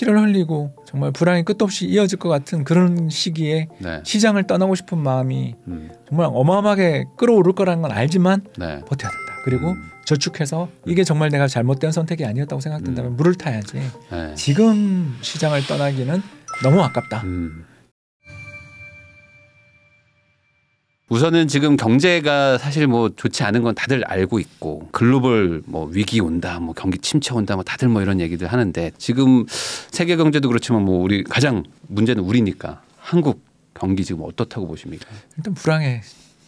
피를 흘리고 정말 불황이 끝없이 이어질 것 같은 그런 시기에 네. 시장을 떠나고 싶은 마음이 음. 정말 어마어마하게 끌어오를 거라는 건 알지만 네. 버텨야 된다. 그리고 음. 저축해서 이게 정말 내가 잘못된 선택이 아니었다고 생각된다면 음. 물을 타야지. 네. 지금 시장을 떠나기는 너무 아깝다. 음. 우선은 지금 경제가 사실 뭐 좋지 않은 건 다들 알고 있고 글로벌 뭐 위기 온다 뭐 경기 침체 온다 뭐 다들 뭐 이런 얘기들 하는데 지금 세계 경제도 그렇지만 뭐 우리 가장 문제는 우리니까 한국 경기 지금 어떻다고 보십니까? 일단 불황에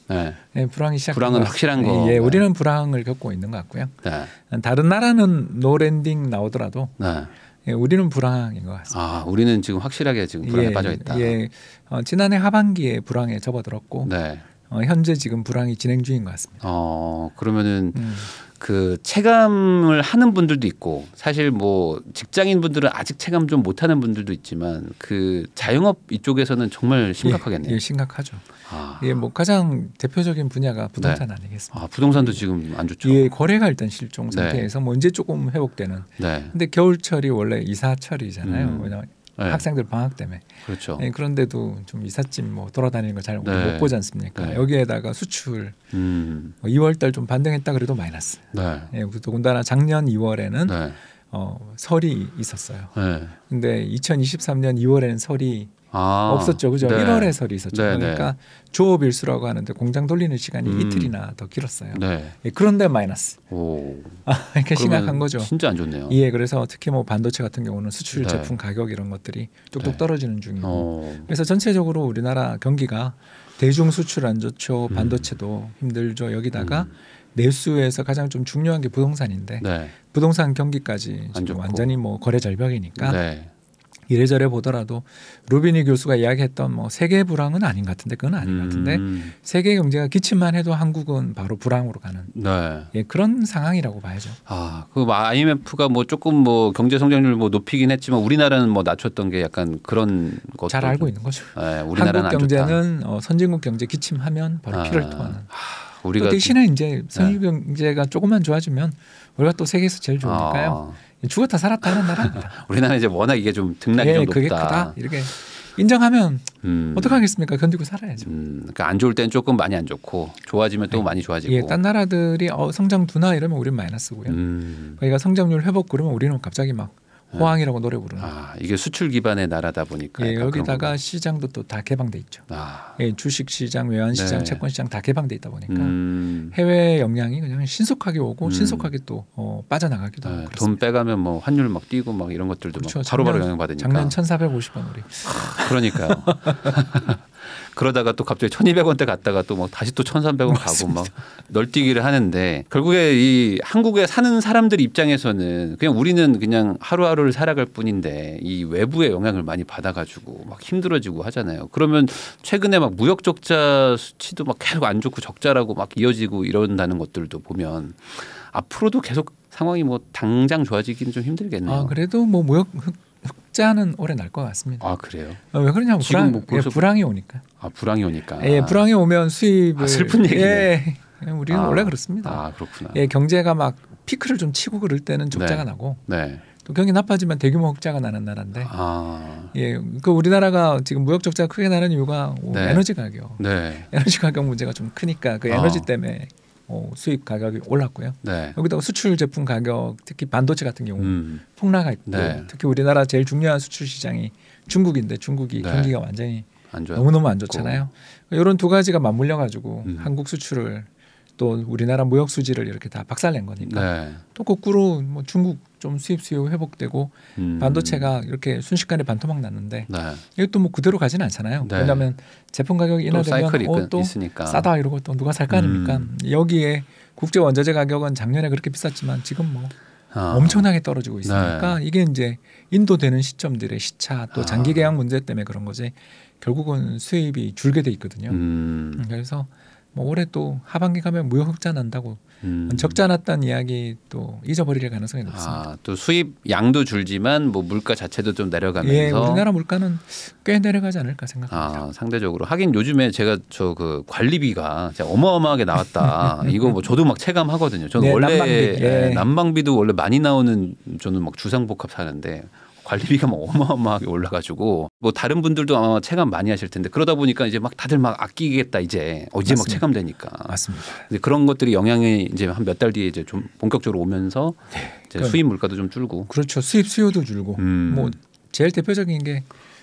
네. 네 불황이 시작. 불황은 확실한 거. 예, 네. 우리는 불황을 겪고 있는 것 같고요. 네. 다른 나라는 노랜딩 나오더라도 네. 예, 우리는 불황인 것 같습니다. 아, 우리는 지금 확실하게 지금 불황에 예, 빠져 있다. 예, 어, 지난해 하반기에 불황에 접어들었고, 네. 어, 현재 지금 불황이 진행 중인 것 같습니다. 어 그러면은 음. 그 체감을 하는 분들도 있고 사실 뭐 직장인 분들은 아직 체감 좀 못하는 분들도 있지만 그 자영업 이쪽에서는 정말 예, 심각하겠네요. 예, 예 심각하죠. 아. 예, 뭐 가장 대표적인 분야가 부동산 네. 아니겠습니까? 아, 부동산도 지금 안 좋죠. 예, 거래가 일단 실종 네. 상태에서 네. 뭐 이제 조금 회복되는. 네. 근데 겨울철이 원래 이사철이잖아요. 음. 왜냐면 네. 학생들 방학 때문에. 그렇죠. 네, 그런데도 좀 이삿짐 뭐 돌아다니는 걸 잘못 네. 보지 않습니까? 네. 여기에다가 수출 음. 뭐 2월달 좀 반등했다 그래도 마이너스. 네. 네 더군다나 작년 2월에는 어, 설이 있었어요. 네. 근데 2023년 2월에는 설이 아, 없었죠. 그죠? 네. 1월 에설이 있었죠. 네, 그러니까 조업 일수라고 하는데 공장 돌리는 시간이 음. 이틀이나 더 길었어요. 네. 예, 그런데 마이너스. 오. 아, 이렇게 심각한 거죠. 진짜 안 좋네요. 예, 그래서 특히 뭐 반도체 같은 경우는 수출 네. 제품 가격 이런 것들이 뚝뚝 떨어지는 중이고. 오. 어. 그래서 전체적으로 우리나라 경기가 대중 수출 안 좋죠. 음. 반도체도 음. 힘들죠. 여기다가 음. 내수에서 가장 좀 중요한 게 부동산인데 부동산 경기까지 완전히 뭐 거래 절벽이니까 이래저래 보더라도 루비니 교수가 이야기했던 뭐 세계 불황은 아닌 것 같은데 그건 아닌 것 같은데 음. 세계 경제가 기침만 해도 한국은 바로 불황으로 가는 네. 예, 그런 상황이라고 봐야죠. 아, 그 IMF가 뭐, 뭐 조금 뭐 경제 성장률 뭐 높이긴 했지만 우리나라는 뭐 낮췄던 게 약간 그런 것잘 알고 있는 거죠. 네, 우리나라는 한국 경제는 어, 선진국 경제 기침하면 바로 아. 피를 토하는. 아, 우리가 또 대신에 이제 네. 선진국 경제가 조금만 좋아지면 우리가 또 세계에서 제일 좋으니까요. 아. 죽었다 살았다 하는 나라입니다. 우리나라 이제 워낙 이게 좀 등락이 예, 좀 높다. 그게 크다. 이렇게 인정하면 음. 어떡하겠습니까? 견디고 살아야죠. 음. 그러니까 안 좋을 땐 조금 많이 안 좋고 좋아지면 또 네. 많이 좋아지고. 예, 딴 나라들이 어, 성장 둔화 이러면 우리는 마이너스고요. 음. 그러니까 성장률 회복 그러면 우리는 갑자기 막 네. 호황이라고 노래 부르는. 아 이게 수출 기반의 나라다 보니까. 예, 여기다가 시장도 또 다 개방돼 있죠. 아. 예, 주식 시장, 외환 시장, 네. 채권 시장 다 개방돼 있다 보니까 음. 해외 역량이 그냥 신속하게 오고 음. 신속하게 또 어, 빠져나가기도 네, 하고. 네, 돈 빼가면 뭐 환율 막 뛰고 막 이런 것들도 그렇죠. 막 바로바로 영향 받으니까. 작년 1,450원 우리. 그러니까요. 그러다가 또 갑자기 천이백 원대 갔다가 또막 뭐 다시 또 천삼백 원 가고 막 널뛰기를 하는데 결국에 이 한국에 사는 사람들 입장에서는 그냥 우리는 그냥 하루하루를 살아갈 뿐인데 이 외부의 영향을 많이 받아가지고 막 힘들어지고 하잖아요. 그러면 최근에 막 무역 적자 수치도 막 계속 안 좋고 적자라고 막 이어지고 이런다는 것들도 보면 앞으로도 계속 상황이 뭐 당장 좋아지기는 좀 힘들겠네요. 아, 그래도 뭐 무역 흑자는 올해 날 것 같습니다. 아 그래요? 어, 왜 그러냐면 불안, 뭐 벌써... 예, 불황이 오니까. 아 불황이 오니까. 예, 불황이 오면 수입을 아, 슬픈 얘기네. 예, 예 우리는 아, 원래 그렇습니다. 아 그렇구나. 예, 경제가 막 피크를 좀 치고 그럴 때는 네. 적자가 네. 나고. 네. 또 경기 나빠지만 대규모 흑자가 나는 나라인데, 아. 예, 그 우리나라가 지금 무역 적자 크게 나는 이유가 네. 에너지 가격, 네. 에너지 가격 문제가 좀 크니까 그 아. 에너지 아. 때문에 어, 수입 가격이 올랐고요. 네. 여기다가 수출 제품 가격 특히 반도체 같은 경우 음. 폭락했고 네. 특히 우리나라 제일 중요한 수출 시장이 중국인데 중국이 네. 경기가 완전히 너무 너무 안 좋잖아요. 이런 그러니까 두 가지가 맞물려 가지고 음. 한국 수출을 또 우리나라 무역 수지를 이렇게 다 박살낸 거니까 네. 또 거꾸로 뭐 중국 좀 수입 수요 회복되고 음. 반도체가 이렇게 순식간에 반토막 났는데 네. 이것도 뭐 그대로 가지는 않잖아요. 네. 왜냐하면 제품 가격이 인하되면 어, 그 또 싸다 이러고 또 누가 살까 아닙니까? 음. 여기에 국제 원자재 가격은 작년에 그렇게 비쌌지만 지금 뭐 아. 엄청나게 떨어지고 네. 있으니까 네. 이게 이제 인도되는 시점들의 시차 또 아. 장기 계약 문제 때문에 그런 거지 결국은 수입이 줄게 돼 있거든요. 음. 음 그래서 뭐 올해 또 하반기 가면 무역 흑자 난다고 음. 적지 않았던 이야기 또 잊어버릴 가능성이 아, 높습니다. 아, 또 수입 양도 줄지만 뭐 물가 자체도 좀 내려가면서 예, 우리나라 물가는 꽤 내려가지 않을까 생각합니다. 아, 상대적으로 하긴 요즘에 제가 저 그 관리비가 어마어마하게 나왔다. 이거 뭐 저도 막 체감하거든요. 저는 네, 원래 난방비. 예. 예. 난방비도 원래 많이 나오는 저는 막 주상복합 사는데 관리비가 막 뭐 어마어마하게 올라가지고 뭐 다른 분들도 아마 체감 많이 하실 텐데 그러다 보니까 이제 막 다들 막 아끼겠다 이제 어, 이제 막 체감되니까 맞습니다. 이제 그런 것들이 영향이 이제 한 몇 달 뒤에 이제 좀 본격적으로 오면서 네. 이제 그러니까 수입 물가도 좀 줄고 그렇죠 수입 수요도 줄고 음. 뭐 제일 대표적인 게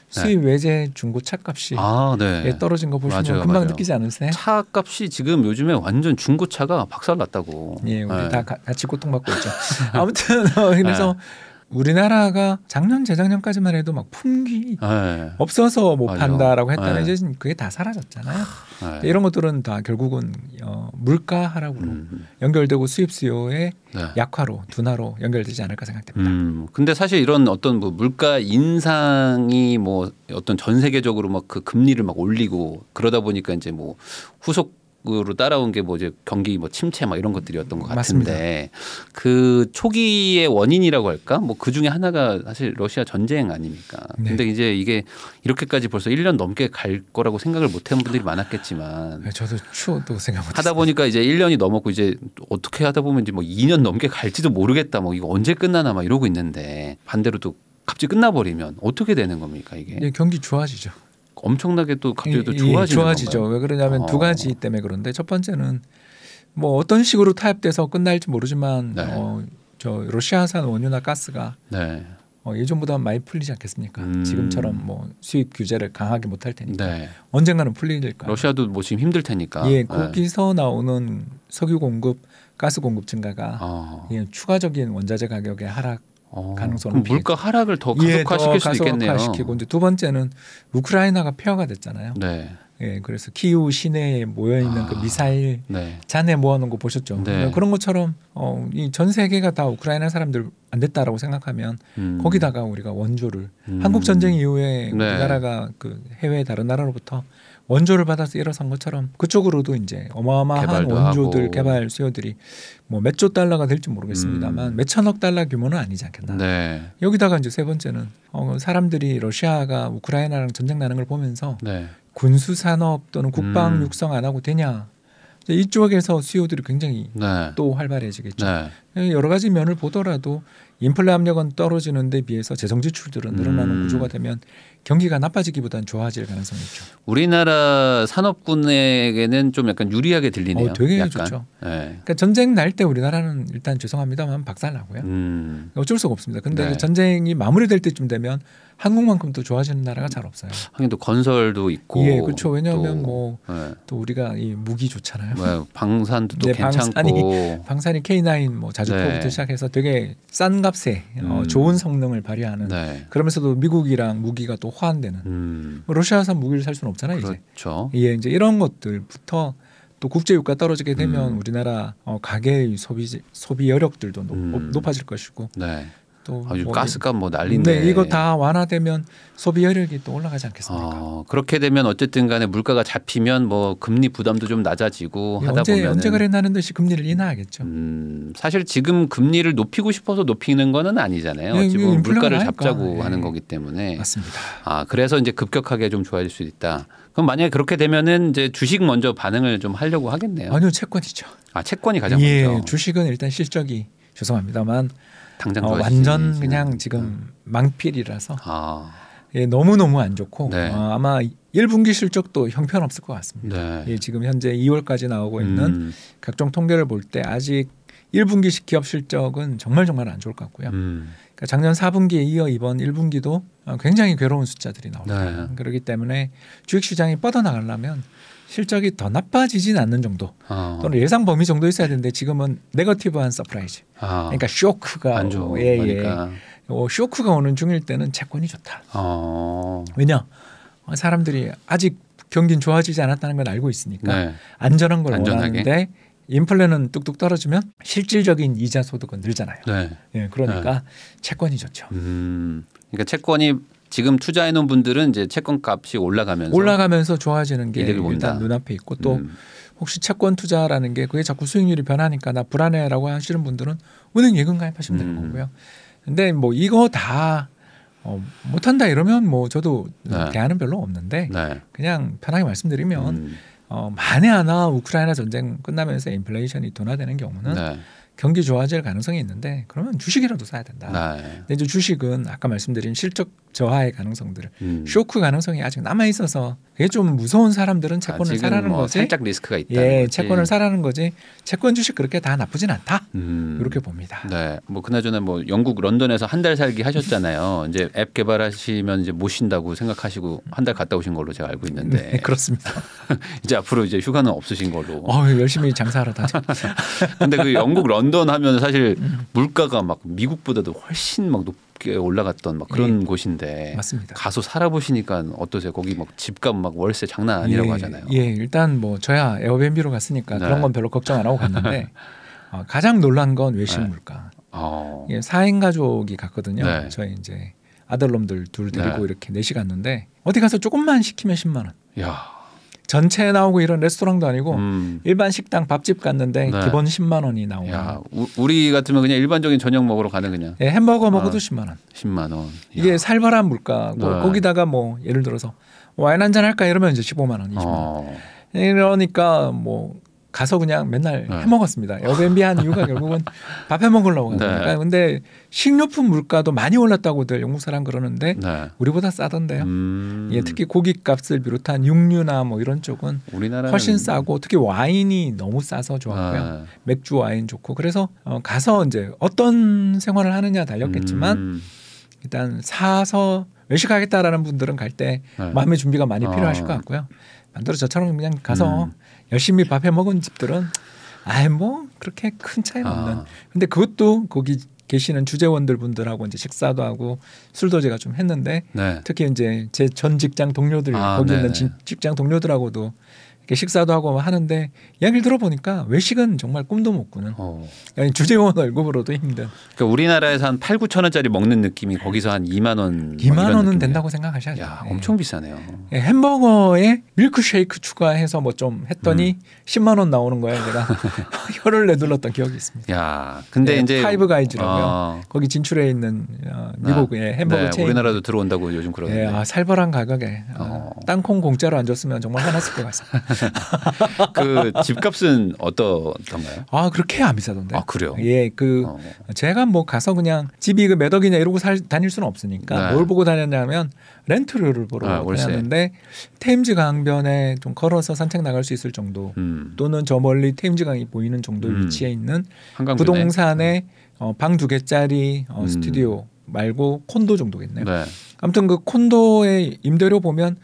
수입 네. 외제 중고 차값이 아, 네. 예, 떨어진 거 보시면 맞아요, 금방 맞아요. 느끼지 않으세요? 차값이 지금 요즘에 완전 중고차가 박살났다고. 예, 우리 네. 다 같이 고통받고 있죠. 아무튼 어, 그래서 네. 우리나라가 작년 재작년까지만 해도 막 품귀 네. 없어서 못 뭐 맞아. 판다라고 했다가 네. 이제 그게 다 사라졌잖아요. 아, 네. 이런 것들은 다 결국은 어, 물가 하락으로 음, 음. 연결되고 수입 수요의 네. 약화로 둔화로 연결되지 않을까 생각됩니다. 음. 근데 사실 이런 어떤 뭐 물가 인상이 뭐 어떤 전 세계적으로 막 그 금리를 막 올리고 그러다 보니까 이제 뭐 후속 으로 따라온 게 뭐 이제 경기 뭐 침체 막 이런 것들이었던 것 같은데 맞습니다. 그 초기의 원인이라고 할까 뭐 그 중에 하나가 사실 러시아 전쟁 아닙니까 네. 근데 이제 이게 이렇게까지 벌써 1년 넘게 갈 거라고 생각을 못한 분들이 많았겠지만 네, 저도 추워도 생각 못 하다 보니까 이제 1년이 넘었고 이제 어떻게 하다 보면 이제 뭐 2년 넘게 갈지도 모르겠다 뭐 이거 언제 끝나나 막 이러고 있는데 반대로 또 갑자기 끝나버리면 어떻게 되는 겁니까 이게 네, 경기 좋아지죠 엄청나게 또 갑자기 또 예, 예, 좋아지는 좋아지죠. 건가요? 왜 그러냐면 어. 두 가지 아. 때문에 그런데 첫 번째는 뭐 어떤 식으로 타협돼서 끝날지 모르지만 네. 어, 저 러시아산 원유나 가스가 네. 어, 예전보다 많이 풀리지 않겠습니까? 음. 지금처럼 뭐 수입 규제를 강하게 못할 테니까 네. 언젠가는 풀릴 거예요. 러시아도 뭐 지금 힘들 테니까. 예, 네. 거기서 나오는 석유 공급, 가스 공급 증가가 어. 예, 추가적인 원자재 가격의 하락 어, 가능성을 물가 하락을 더 예, 가속화시킬 수 있겠네요. 가속화시키고 이제 두 번째는 우크라이나가 폐허가 됐잖아요. 네. 예, 그래서 키우 시내에 모여 있는 그 아, 그 미사일 네. 잔에 모아놓은 거 보셨죠? 네. 그런 것처럼 어, 이전 세계가 다 우크라이나 사람들 안 됐다라고 생각하면 음. 거기다가 우리가 원조를 음. 한국 전쟁 이후에 네. 우리나라가 그 해외 다른 나라로부터 원조를 받아서 일어선 것처럼 그쪽으로도 이제 어마어마한 원조들 하고. 개발 수요들이 뭐몇조 달러가 될지 모르겠습니다만 음. 몇 천억 달러 규모는 아니지 않겠나. 네. 여기다가 이제 세 번째는 어, 사람들이 러시아가 우크라이나랑 전쟁 나는 걸 보면서 네. 군수 산업 또는 국방 음. 육성 안 하고 되냐. 이쪽에서 수요들이 굉장히 네. 또 활발해지겠죠. 네. 예, 여러 가지 면을 보더라도 인플레 압력은 떨어지는 데 비해서 재정 지출들은 늘어나는 음. 구조가 되면 경기가 나빠지기보다는 좋아질 가능성이 있죠. 우리나라 산업군에게는 좀 약간 유리하게 들리네요. 어, 되게 약간. 좋죠. 네. 그러니까 전쟁 날 때 우리나라는 일단 죄송합니다만 박살나고요. 음. 어쩔 수가 없습니다. 근데 네. 전쟁이 마무리될 때쯤 되면 한국만큼 또 좋아지는 나라가 잘 없어요. 하긴 또 건설도 있고. 예, 그렇죠. 왜냐하면 뭐또 네. 뭐 예. 우리가 이 무기 좋잖아요. 네, 방산도 또 네, 괜찮고. 방산이, 방산이 K9 뭐 자주포부터 네. 시작해서 되게 싼 값에 어, 음. 어, 좋은 성능을 발휘하는. 네. 그러면서도 미국이랑 무기가 또 호환되는. 음. 뭐 러시아산 무기를 살 수는 없잖아요. 그렇죠. 이제. 예, 이제 이런 것들부터 또 국제 유가 떨어지게 되면 음. 우리나라 어, 가계의 소비 소비 여력들도 높, 음. 아질 것이고 네. 또 아주 뭐 가스값 뭐 난리인데 네, 이거 다 완화되면 소비 여력이 또 올라가지 않겠습니까? 어, 그렇게 되면 어쨌든 간에 물가가 잡히면 뭐 금리 부담도 좀 낮아지고 네, 하다 언제, 보면 언제 그랬나는 듯이 금리를 인하하겠죠. 음, 사실 지금 금리를 높이고 싶어서 높이는 거는 아니잖아요. 네, 어찌 보 물가를 하니까. 잡자고 예. 하는 거기 때문에 맞습니다. 아 그래서 이제 급격하게 좀 좋아질 수 있다. 그럼 만약에 그렇게 되면은 이제 주식 먼저 반응을 좀 하려고 하겠네요. 아니요 채권이죠. 아 채권이 가장 예, 먼저. 주식은 일단 실적이 죄송합니다만 당장 어, 완전 그냥 지금 음. 망필이라서 아. 예, 너무 너무 안 좋고 네. 어, 아마 1분기 실적도 형편없을 것 같습니다. 네. 예, 지금 현재 2월까지 나오고 음. 있는 각종 통계를 볼 때 아직 1분기 기업 실적은 정말 정말 안 좋을 것 같고요. 음. 그러니까 작년 4분기에 이어 이번 1분기도 어, 굉장히 괴로운 숫자들이 나옵니다. 네. 그렇기 때문에 주식 시장이 뻗어나가려면 실적이 더 나빠지진 않는 정도 어. 또는 예상 범위 정도 있어야 되는데 지금은 네거티브한 서프라이즈 어. 그러니까 쇼크가 안 좋은 오, 예, 예. 오, 어, 쇼크가 오는 중일 때는 채권이 좋다 어. 왜냐 어, 사람들이 아직 경기는 좋아지지 않았다는 걸 알고 있으니까 네. 안전한 걸 안전하게. 원하는데 인플레는 뚝뚝 떨어지면 실질적인 이자 소득은 늘잖아요. 네. 예, 그러니까 네. 채권이 좋죠. 음, 그러니까 채권이 지금 투자해 놓은 분들은 이제 채권 값이 올라가면서 올라가면서 좋아지는 게 일단 본다. 눈앞에 있고 또 음. 혹시 채권 투자라는 게 그게 자꾸 수익률이 변하니까 나 불안해라고 하시는 분들은 은행 예금 가입하시면 되는 음. 거고요. 근데 뭐 이거 다 어, 못한다 이러면 뭐 저도 네. 대안은 별로 없는데 네. 그냥 편하게 말씀드리면 음. 어, 만에 하나 우크라이나 전쟁 끝나면서 인플레이션이 둔화되는 경우는 네. 경기 좋아질 가능성이 있는데 그러면 주식이라도 사야 된다. 네. 근데 이제 주식은 아까 말씀드린 실적 저하의 가능성들, 음. 쇼크 가능성이 아직 남아 있어서 그게 좀 무서운 사람들은 채권을 아, 사라는 뭐 거지. 살짝 리스크가 있다. 예, 거지. 채권을 사라는 거지. 채권 주식 그렇게 다 나쁘진 않다. 음. 이렇게 봅니다. 네, 뭐 그나저나 뭐 영국 런던에서 한 달 살기 하셨잖아요. 이제 앱 개발하시면 이제 모신다고 생각하시고 한 달 갔다 오신 걸로 제가 알고 있는데. 네, 그렇습니다. 이제 앞으로 이제 휴가는 없으신 걸로. 어, 열심히 장사하러 다녀. 근데 그 영국 런던 하면 사실 음. 물가가 막 미국보다도 훨씬 막 높. 높 올라갔던 막 그런 예. 곳인데 맞습니다. 가서 살아보시니까 어떠세요? 거기 막 집값 막 월세 장난 아니라고 예. 하잖아요. 예, 일단 뭐 저야 에어비앤비로 갔으니까 네. 그런 건 별로 걱정 안 하고 갔는데 어, 가장 놀란 건 외식 네. 물가. 어. 예, 4인 가족이 갔거든요. 네. 저희 이제 아들놈들 둘 데리고 네. 이렇게 넷이 네 갔는데 어디 가서 조금만 시키면 10만 원. 야. 전체에 나오고 이런 레스토랑도 아니고 음. 일반 식당 밥집 갔는데 네. 기본 10만 원이 나오고. 야, 우리 같으면 그냥 일반적인 저녁 먹으러 가는 그냥. 예, 햄버거 어. 먹어도 아, 10만 원. 10만 원. 야. 이게 살벌한 물가고 네. 거기다가 뭐 예를 들어서 와인 한잔 할까 이러면 이제 15만 원, 20만 원. 어. 이러니까 뭐 가서 그냥 맨날 네. 해 먹었습니다. 여어비앤비한 이유가 결국은 밥 해 먹으려고 간 네. 거니까. 근데 식료품 물가도 많이 올랐다고들 영국 사람 그러는데 네. 우리보다 싸던데요. 음. 예, 특히 고깃값을 비롯한 육류나 뭐 이런 쪽은 훨씬 싸고 특히 와인이 너무 싸서 좋았고요. 아. 맥주 와인 좋고 그래서 어, 가서 이제 어떤 생활을 하느냐 달렸겠지만 음. 일단 사서 외식하겠다라는 분들은 갈때 네. 마음의 준비가 많이 아. 필요하실 것 같고요. 반대로 저처럼 그냥 가서 음. 열심히 밥해 먹은 집들은 아뭐 예 그렇게 큰 차이 아. 없는. 근데 그것도 거기 계시는 주재원들 분들하고 이제 식사도 하고 술도 제가 좀 했는데 네. 특히 이제 제 전 직장 동료들 아, 거기 네네. 있는 네, 네. 직장 동료들하고도 식사도 하고 하는데 이야기를 들어보니까 외식은 정말 꿈도 못 꾸는 어. 아니, 주재원 월급으로도 힘든. 그러니까 우리나라에서 한 8, 9천 원짜리 먹는 느낌이 네. 거기서 한 2만 원. 2만 원은 된다고 생각하셔야죠. 야, 네. 엄청 비싸네요. 네, 햄버거에 밀크쉐이크 추가해서 뭐 좀 했더니 음. 10만 원 나오는 거예요. 내가 혀를 내둘렀던 기억이 있습니다. 야, 근데 네, 이제 파이브 가이즈라고요. 어. 거기 진출해 있는 어, 미국의 아, 네. 햄버거 체인. 우리나라도 들어온다고 요즘 예, 그러는데. 아, 살벌한 가격에 어. 아, 땅콩 공짜로 안 줬으면 정말 화났을 것 같습니다. 그 집값은 어떠던가요? 아 그렇게 안 비싸던데. 아 그래요? 예, 그 어. 제가 뭐 가서 그냥 집이 그몇 억이냐 이러고 살, 다닐 수는 없으니까 네. 뭘 보고 다녔냐면 렌트료를 보러 아, 다녔는데 테임즈 강변에 좀 걸어서 산책 나갈 수 있을 정도 음. 또는 저 멀리 테임즈 강이 보이는 정도 음. 위치에 있는 부동산에 음. 어, 방 두 개짜리 어, 음. 스튜디오 말고 콘도 정도겠네요. 네. 아무튼 그 콘도의 임대료 보면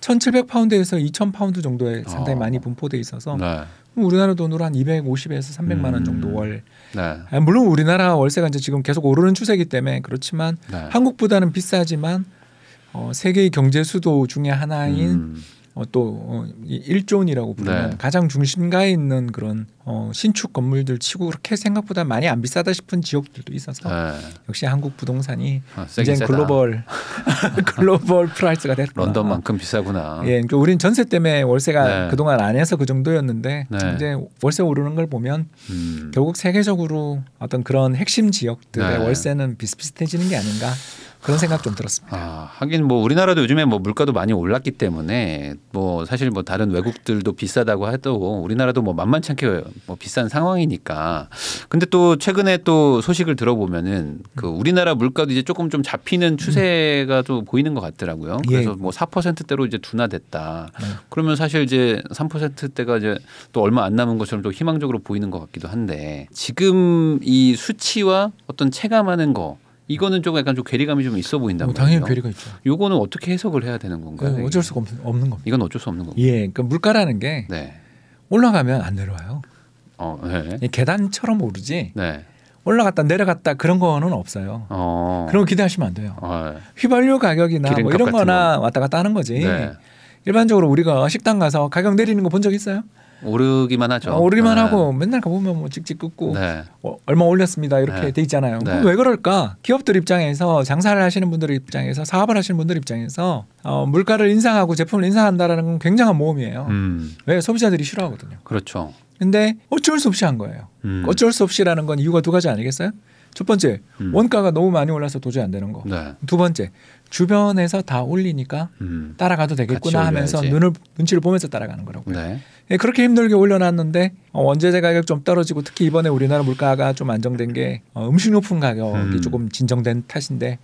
천칠백 파운드에서 이천 파운드 정도에 상당히 어. 많이 분포돼 있어서 네. 우리나라 돈으로 한 이백오십에서삼백만원 정도 음. 월. 네. 아, 물론 우리나라 월세가 이제 지금 계속 오르는 추세이기 때문에 그렇지만 네. 한국보다는 비싸지만 어, 세계의 경제 수도 중의 하나인 음. 어, 또 어, 일존이라고 부르는 네. 가장 중심가에 있는 그런 어, 신축 건물들 치고 그렇게 생각보다 많이 안 비싸다 싶은 지역들도 있어서 네. 역시 한국 부동산이 아, 이제 글로벌 글로벌 프라이스가 됐구 런던만큼 비싸구나. 예, 그러니까 우린 전세 때문에 월세가 네. 그동안 안 해서 그 정도였는데 네. 이제 월세 오르는 걸 보면 음. 결국 세계적으로 어떤 그런 핵심 지역들의 네. 월세는 비슷비슷해지는 게 아닌가. 그런 생각 좀 들었습니다. 아, 하긴 뭐 우리나라도 요즘에 뭐 물가도 많이 올랐기 때문에 뭐 사실 뭐 다른 외국들도 비싸다고 해도 우리나라도 뭐 만만치 않게 뭐 비싼 상황이니까. 근데 또 최근에 또 소식을 들어보면은 그 음. 우리나라 물가도 이제 조금 좀 잡히는 음. 추세가 또 보이는 것 같더라고요. 예. 그래서 뭐 4%대로 이제 둔화됐다. 네. 그러면 사실 이제 3%대가 이제 또 얼마 안 남은 것처럼 또 희망적으로 보이는 것 같기도 한데 지금 이 수치와 어떤 체감하는 거 이거는 좀 약간 좀 괴리감이 좀 있어 보인다. 뭐, 당연히 괴리가 있죠. 요거는 어떻게 해석을 해야 되는 건가요? 네, 어쩔 수가 없는, 없는 겁니다. 이건 어쩔 수 없는 겁니다. 예, 그러니까 물가라는 게 네. 올라가면 안 내려와요. 어, 네. 예, 계단처럼 오르지. 네. 올라갔다 내려갔다 그런 거는 없어요. 어. 그런 거 기대하시면 안 돼요. 어, 네. 휘발유 가격이나 뭐 이런 거나 거. 왔다 갔다 하는 거지. 네. 일반적으로 우리가 식당 가서 가격 내리는 거 본 적 있어요? 오르기만 하죠. 어, 오르기만 네. 하고 맨날 가보면 뭐 찍찍 긋고 네. 어, 얼마 올렸습니다 이렇게 네. 돼 있잖아요. 네. 그럼 왜 그럴까? 기업들 입장에서 장사를 하시는 분들 입장에서 사업을 하시는 분들 입장에서 어, 물가를 인상하고 제품을 인상한다라는 건 굉장한 모험이에요. 음. 왜 소비자들이 싫어하거든요. 그렇죠. 근데 어쩔 수 없이 한 거예요. 음. 어쩔 수 없이라는 건 이유가 두 가지 아니겠어요? 첫 번째 음. 원가가 너무 많이 올라서 도저히 안 되는 거. 네. 두 번째 주변에서 다 올리니까 음. 따라가도 되겠구나 하면서 눈을 눈치를 보면서 따라가는 거라고요. 네. 예, 그렇게 힘들게 올려놨는데 어, 원재재 가격 좀 떨어지고 특히 이번에 우리나라 물가가 좀 안정된 게 어, 음식료품 가격이 음. 조금 진정된 탓인데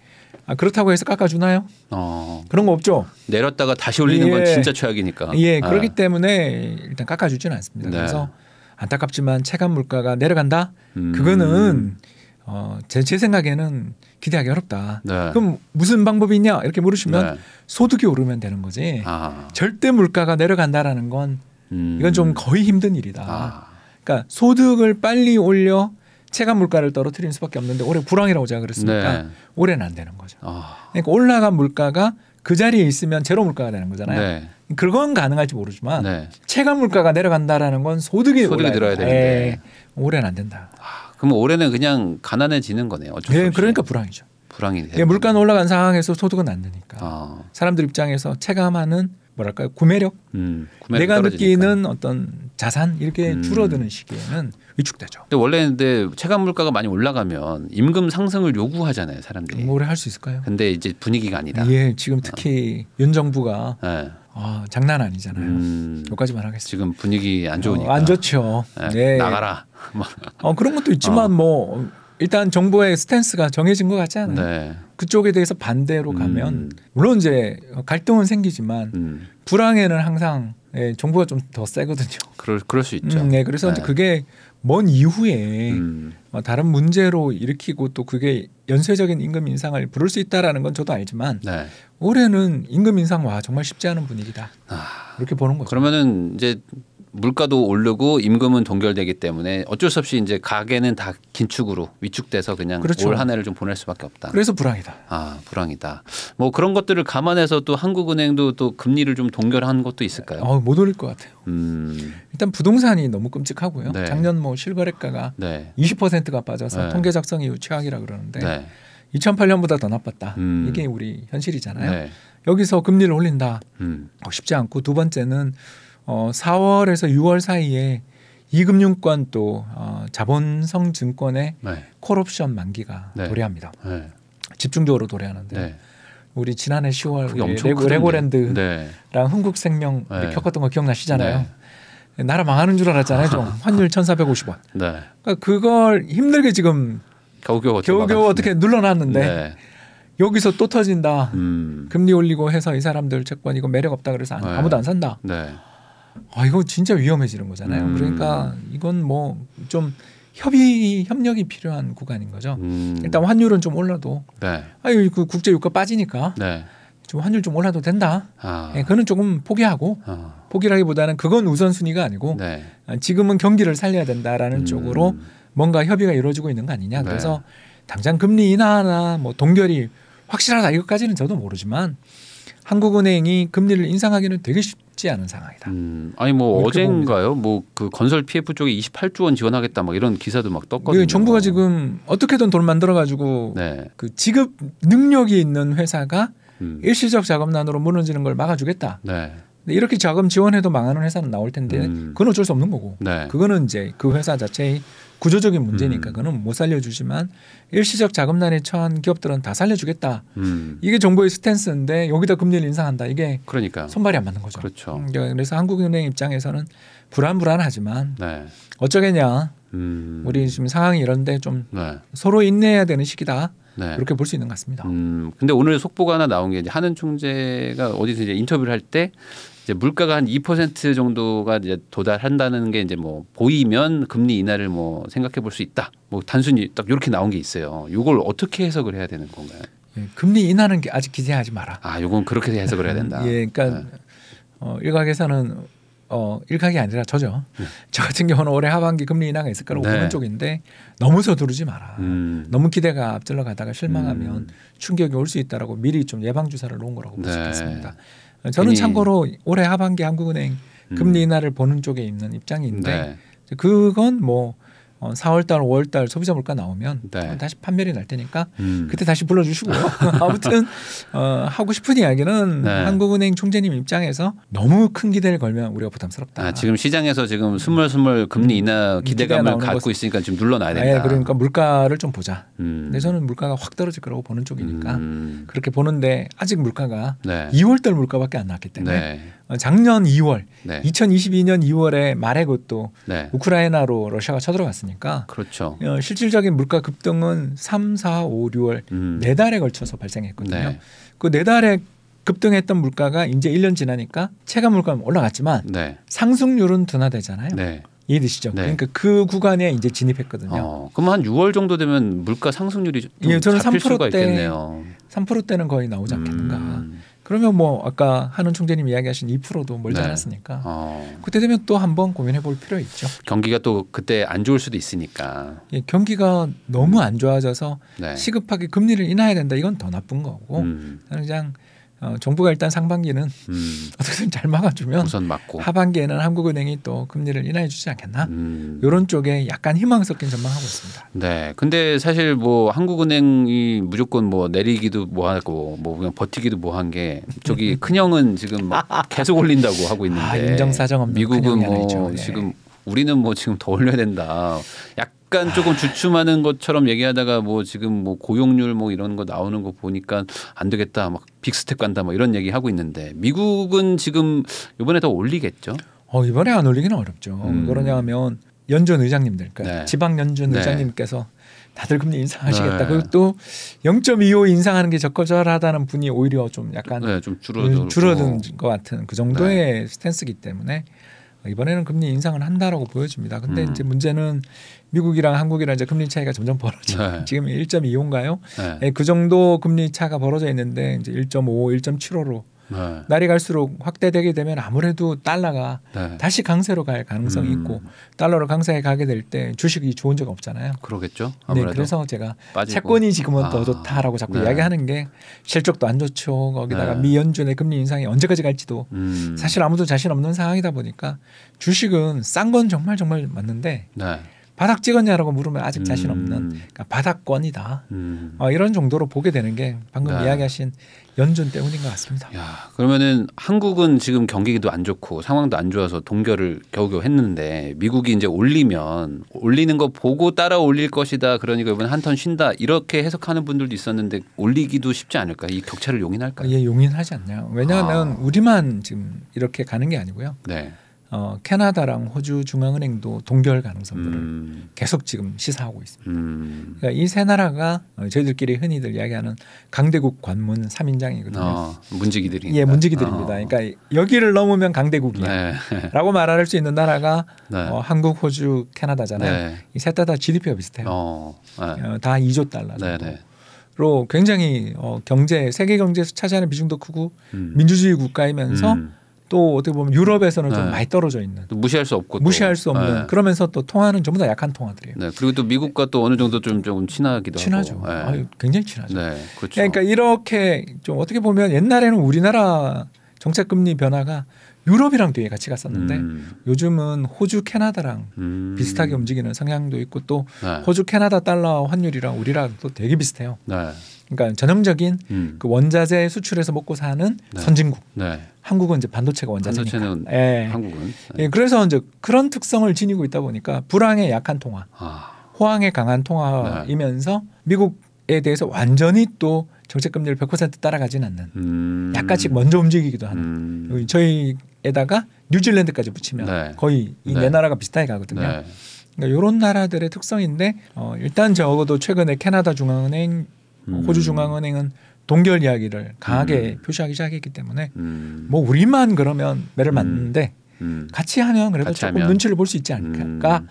아, 그렇다고 해서 깎아주나요? 어. 그런 거 없죠. 내렸다가 다시 올리는 예. 건 진짜 최악이니까. 예, 네. 그렇기 때문에 일단 깎아주지는 않습니다. 네. 그래서 안타깝지만 체감 물가가 내려간다. 음. 그거는 어, 제, 제 생각에는 기대하기 어렵다. 네. 그럼 무슨 방법이 있냐 이렇게 물으시면 네. 소득이 오르면 되는 거지. 아. 절대 물가가 내려간다라는 건 음. 이건 좀 거의 힘든 일이다. 아. 그러니까 소득을 빨리 올려 체감 물가를 떨어뜨리는 수밖에 없는데 올해 불황이라고 제가 그랬으니까 네. 올해는 안 되는 거죠. 아. 그러니까 올라간 물가가 그 자리에 있으면 제로 물가가 되는 거잖아요. 네. 그건 가능할지 모르지만 네. 체감 물가가 내려간다라는 건 소득이, 소득이 늘어야 되는데 예. 올해는 안 된다. 아. 그럼 올해는 그냥 가난해지는 거네요. 어쩔 예, 그러니까 불황이죠. 불황이 예, 물가는 올라간 상황에서 소득은 안 느니까 아. 사람들 입장에서 체감하는 뭐랄까요 구매력, 음, 내가 떨어지니까. 느끼는 어떤 자산 이렇게 음. 줄어드는 시기에는 위축되죠. 근데 원래 근데 체감 물가가 많이 올라가면 임금 상승을 요구하잖아요 사람들이. 뭐래 할 수 있을까요? 근데 이제 분위기가 아니다. 예, 지금 특히 어. 윤 정부가 네. 아, 장난 아니잖아요. 음, 여기까지만 하겠습니다. 지금 분위기 안 어, 좋으니까. 어, 안 좋죠. 네. 네. 나가라. 뭐. 어, 그런 것도 있지만 어. 뭐 일단 정부의 스탠스가 정해진 것 같지 않아요. 네. 그쪽에 대해서 반대로 음. 가면 음. 물론 이제 갈등은 생기지만 음. 불황에는 항상 예, 정부가 좀 더 세거든요. 그럴 그럴 수 있죠. 음, 네, 그래서 네. 그게 먼 이후에 음. 뭐 다른 문제로 일으키고 또 그게 연쇄적인 임금 인상을 부를 수 있다라는 건 저도 알지만 네. 올해는 임금 인상 와 정말 쉽지 않은 분위기다. 아, 이렇게 보는 거죠. 그러면은 이제 물가도 오르고 임금은 동결되기 때문에 어쩔 수 없이 이제 가게는 다 긴축으로 위축돼서 그냥 그렇죠. 올한 해를 좀 보낼 수밖에 없다. 그래서 불황이다. 아 불황이다. 뭐 그런 것들을 감안해서 또 한국은행도 또 금리를 좀 동결한 것도 있을까요? 어, 못 올릴 것 같아요. 음. 일단 부동산이 너무 끔찍하고요. 네. 작년 뭐 실거래가가 네. 20%가 빠져서 네. 통계 작성 이후 최악이라 그러는데. 네. 2008년보다 더 나빴다. 음. 이게 우리 현실이잖아요. 네. 여기서 금리를 올린다. 음. 어, 쉽지 않고 두 번째는 어, 4월에서 6월 사이에 이금융권 또 어, 자본성 증권의 네. 콜옵션 만기가 네. 도래합니다. 네. 집중적으로 도래하는데 네. 우리 지난해 10월 아, 레고, 레고랜드랑 네. 흥국생명 네. 겪었던 거 기억나시잖아요. 나라 망하는 줄 알았잖아요. 좀 환율 1,450원. 그러니까 그걸 힘들게 지금 겨우겨우 겨우겨우 어떻게 눌러놨는데 네. 여기서 또 터진다. 음. 금리 올리고 해서 이 사람들 채권 이거 매력 없다 그래서 네. 아무도 안 산다. 네. 아 이거 진짜 위험해지는 거잖아요. 음. 그러니까 이건 뭐 좀 협의 협력이 필요한 구간인 거죠. 음. 일단 환율은 좀 올라도 네. 아유 그 국제 유가 빠지니까 네. 좀 환율 좀 올라도 된다. 아. 예, 그거는 조금 포기하고 아. 포기라기보다는 그건 우선순위가 아니고 네. 아, 지금은 경기를 살려야 된다라는 음. 쪽으로. 뭔가 협의가 이루어지고 있는 거 아니냐. 네. 그래서 당장 금리 인하나 뭐 동결이 확실하다 이것까지는 저도 모르지만 한국은행이 금리를 인상하기는 되게 쉽지 않은 상황이다. 음, 아니 뭐 어젠가요? 뭐 그 건설 PF 쪽에 28조 원 지원하겠다 막 이런 기사도 막 떴거든요. 그 정부가 지금 어떻게든 돈 만들어 가지고 네. 그 지급 능력이 있는 회사가 음. 일시적 자금난으로 무너지는 걸 막아주겠다. 네. 이렇게 자금 지원해도 망하는 회사는 나올 텐데 음. 그건 어쩔 수 없는 거고. 네. 그거는 이제 그 회사 자체의 구조적인 문제니까 음. 그거는 못 살려주지만 일시적 자금난에 처한 기업들은 다 살려주겠다. 음. 이게 정부의 스탠스인데 여기다 금리를 인상한다. 이게 그러니까 손발이 안 맞는 거죠. 그렇죠. 음, 그래서 한국은행 입장에서는 불안불안하지만 네. 어쩌겠냐. 음. 우리 지금 상황이 이런데 좀 네. 서로 인내해야 되는 시기다. 네. 이렇게 볼 수 있는 것 같습니다. 음, 근데 오늘 속보가 하나 나온 게 이제 한은 총재가 어디서 이제 인터뷰를 할때 이제 물가가 한 2% 정도가 이제 도달한다는 게 이제 뭐 보이면 금리 인하를 뭐 생각해 볼 수 있다. 뭐 단순히 딱 이렇게 나온 게 있어요. 이걸 어떻게 해석을 해야 되는 건가요? 예, 금리 인하는 게 아직 기대하지 마라. 아, 요건 그렇게 해석을 해야 된다. 예, 그러니까 네. 어, 일각에서는 어, 일각이 아니라 저죠. 네. 저 같은 경우는 올해 하반기 금리 인하가 있을 거라고 네. 보는 쪽인데 너무 서두르지 마라. 음. 너무 기대가 앞질러 가다가 실망하면 음. 충격이 올 수 있다라고 미리 좀 예방 주사를 놓은 거라고 볼수 네. 있습니다. 저는 예. 참고로 올해 하반기 한국은행 음. 금리 인하를 보는 쪽에 있는 입장인데 네. 그건 뭐 어, 4월달, 5월달 소비자 물가 나오면 네. 다시 판매이날 테니까 음. 그때 다시 불러주시고요. 아무튼 어, 하고 싶은 이야기는 네. 한국은행 총재님 입장에서 너무 큰 기대를 걸면 우리가 부담스럽다. 아, 지금 시장에서 지금 스물스물 금리 인하 음, 음, 기대감을 갖고 것... 있으니까 지금 눌러놔야 예, 된다. 아, 그러니까 물가를 좀 보자. 음. 근데 저는 물가가 확 떨어질 거라고 보는 쪽이니까 음. 그렇게 보는데 아직 물가가 네. 2월달 물가밖에 안 나왔기 때문에 네. 어, 작년 2월, 네. 2022년 2월에 말에 그것도 네. 우크라이나로 러시아가 쳐들어갔으니까 그렇죠. 어, 실질적인 물가 급등은 3, 4, 5, 6월 음. 네 달에 걸쳐서 발생했거든요. 네. 그네 달에 급등했던 물가가 이제 1년 지나니까 체감 물가는 올라갔지만 네. 상승률은 둔화되잖아요. 네. 이해되시죠? 네. 그러니까 그 구간에 이제 진입했거든요. 어, 그럼 한 6월 정도 되면 물가 상승률이 좀 예, 저는 3%대, 있겠네요. 3%대는 거의 나오지 않겠는가. 음. 그러면 뭐 아까 한은 총재님 이야기하신 2%도 멀지 네. 않았으니까 어. 그때 되면 또 한번 고민해 볼 필요 있죠. 경기가 또 그때 안 좋을 수도 있으니까. 예, 경기가 너무 안 좋아져서 네. 시급하게 금리를 인하해야 된다 이건 더 나쁜 거고 음. 그냥 어, 정부가 일단 상반기는 음. 어떻게든 잘 막아주면 우선 막고 하반기에는 한국은행이 또 금리를 인하해 주지 않겠나 음. 이런 쪽에 약간 희망 섞인 전망하고 있습니다. 네, 근데 사실 뭐 한국은행이 무조건 뭐 내리기도 뭐하고 뭐 그냥 버티기도 뭐 한 게 저기 큰형은 지금 계속 올린다고 하고 있는데 아, 인정사정 없는 미국은 뭐아 네. 지금 우리는 뭐 지금 더 올려야 된다. 약 약간 조금 주춤하는 것처럼 얘기하다가 뭐 지금 뭐 고용률 뭐 이런 거 나오는 거 보니까 안 되겠다 막 빅스텝 간다 뭐 이런 얘기 하고 있는데 미국은 지금 이번에 더 올리겠죠? 어 이번에 안 올리기는 어렵죠. 음. 그러냐면 연준 의장님들, 그러니까 네. 지방 연준 네. 의장님께서 다들 금리 인상하시겠다. 네. 그리고 또 0.25 인상하는 게 적절하다는 분이 오히려 좀 약간 네, 좀 줄어들, 음, 줄어든 어. 것 같은 그 정도의 네. 스탠스기 때문에 이번에는 금리 인상을 한다라고 보여집니다. 근데 음. 이제 문제는 미국이랑 한국이랑 이제 금리 차이가 점점 벌어져. 네. 지금 1.25인가요? 네. 예, 그 정도 금리 차가 벌어져 있는데 이제 1.5, 1.75로 네. 날이 갈수록 확대되게 되면 아무래도 달러가 네. 다시 강세로 갈 가능성이 음. 있고 달러로 강세에 가게 될 때 주식이 좋은 적 없잖아요. 그러겠죠. 네, 그래서 제가 빠지고. 채권이 지금은 아. 더 좋다라고 자꾸 네. 이야기하는 게 실적도 안 좋죠. 거기다가 네. 미연준의 금리 인상이 언제까지 갈지도 음. 사실 아무도 자신 없는 상황이다 보니까 주식은 싼 건 정말 정말 맞는데 네. 바닥 찍었냐라고 물으면 아직 자신 음. 없는 그러니까 바닥권이다. 음. 어, 이런 정도로 보게 되는 게 방금 네. 이야기하신 연준 때문인 것 같습니다. 야, 그러면은 한국은 지금 경기도 안 좋고 상황도 안 좋아서 동결을 겨우겨우 했는데 미국이 이제 올리면 올리는 거 보고 따라 올릴 것이다. 그러니까 이번 한턴 쉰다 이렇게 해석하는 분들도 있었는데 올리기도 쉽지 않을까? 이 격차를 용인할까? 어, 예, 용인하지 않냐. 왜냐하면 아. 우리만 지금 이렇게 가는 게 아니고요. 네. 어, 캐나다랑 호주 중앙은행도 동결 가능성들을 음. 계속 지금 시사하고 있습니다. 음. 그러니까 이세 나라가 어, 저희들끼리 흔히들 이야기하는 강대국 관문 3인장이거든요. 어, 아, 문지기들이 예, 문지기들입니다. 어. 그러니까 여기를 넘으면 강대국이라고 네. 말할 수 있는 나라가 네. 어, 한국, 호주, 캐나다잖아요. 네. 이셋 다 다 GDP가 비슷해요. 어, 네. 어 다 2조 달러 정도. 네, 네. 로 굉장히 어, 경제 세계 경제에서 차지하는 비중도 크고 음. 민주주의 국가이면서 음. 또 어떻게 보면 유럽에서는 네. 좀 많이 떨어져 있는 무시할 수 없고 무시할 수 없는 네. 그러면서 또 통화는 전부 다 약한 통화들이에요. 네. 그리고 또 미국과 또 어느 정도 좀 조금 친하기도 친하죠. 하고. 친하죠. 네. 굉장히 친하죠. 네, 그렇죠. 그러니까 이렇게 좀 어떻게 보면 옛날에는 우리나라 정책 금리 변화가 유럽이랑 되게 같이 갔었는데 음. 요즘은 호주 캐나다랑 음. 비슷하게 움직이는 성향도 있고 또 네. 호주 캐나다 달러 환율이랑 우리랑 또 되게 비슷해요. 네. 그러니까 전형적인 음. 그 원자재 수출해서 먹고 사는 네. 선진국. 네. 한국은 이제 반도체가 원자재니까. 반도체는 예. 한국은. 네. 예. 그래서 이제 그런 특성을 지니고 있다 보니까 불황에 약한 통화, 아. 호황에 강한 통화이면서 네. 미국에 대해서 완전히 또 정책 금리를 100% 따라가지는 않는. 음. 약간씩 먼저 움직이기도 하는. 음. 저희에다가 뉴질랜드까지 붙이면 네. 거의 이네 나라가 비슷하게 가거든요. 그러니까 이런 나라들의 특성인데 어, 일단 적어도 최근에 캐나다 중앙은행 음. 호주 중앙은행은 동결 이야기를 강하게 음. 표시하기 시작했기 때문에 음. 뭐 우리만 그러면 매를 음. 맞는데 음. 같이 하면 그래도 같이 조금 하면. 눈치를 볼 수 있지 음. 않을까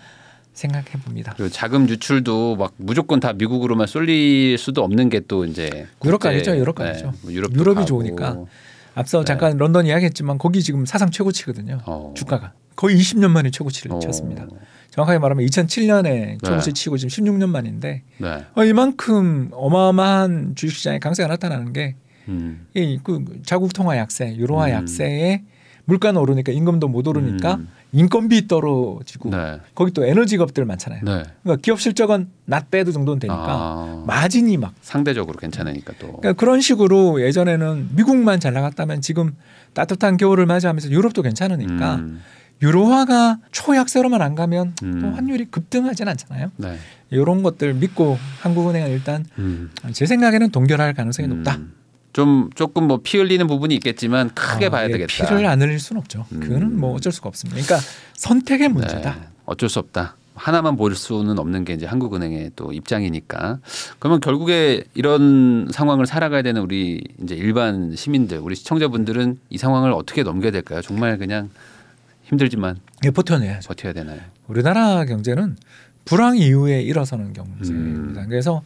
생각해 봅니다. 그리고 자금 유출도 막 무조건 다 미국으로만 쏠릴 수도 없는 게 또 이제 유럽 가겠죠, 유럽 가겠죠. 네, 뭐 유럽이 가고. 좋으니까. 앞서 네. 잠깐 런던 이야기했지만 거기 지금 사상 최고치거든요. 어. 주가가 거의 20년 만에 최고치를 어. 쳤습니다. 정확하게 말하면 2007년에 최고치 네. 치고 지금 16년 만인데 네. 어, 이만큼 어마어마한 주식시장의 강세가 나타나는 게 음. 이, 그 자국 통화 약세, 유로화 음. 약세에 물가는 오르니까 임금도 못 오르니까 음. 인건비 떨어지고 네. 거기 또 에너지업들 많잖아요. 네. 그러니까 기업 실적은 나대도 그 정도는 되니까 아, 마진이 막 상대적으로 괜찮으니까 또 그러니까 그런 식으로 예전에는 미국만 잘 나갔다면 지금 따뜻한 겨울을 맞이하면서 유럽도 괜찮으니까 음. 유로화가 초약세로만 안 가면 음. 또 환율이 급등하진 않잖아요. 네. 이런 것들 믿고 한국은행은 일단 음. 제 생각에는 동결할 가능성이 음. 높다. 좀 조금 뭐 피 흘리는 부분이 있겠지만 크게 아, 봐야 예, 되겠다. 피를 안 흘릴 수 없죠. 음. 그거는 뭐 어쩔 수가 없습니다. 그러니까 선택의 네, 문제다. 네, 어쩔 수 없다. 하나만 볼 수는 없는 게 이제 한국은행의 또 입장이니까 그러면 결국에 이런 상황을 살아가야 되는 우리 이제 일반 시민들 우리 시청자분들은 이 상황을 어떻게 넘겨야 될까요? 정말 그냥 힘들지만 예, 버텨내야 버텨야 되나요? 우리나라 경제는 불황 이후에 일어서는 경제입니다. 음. 그래서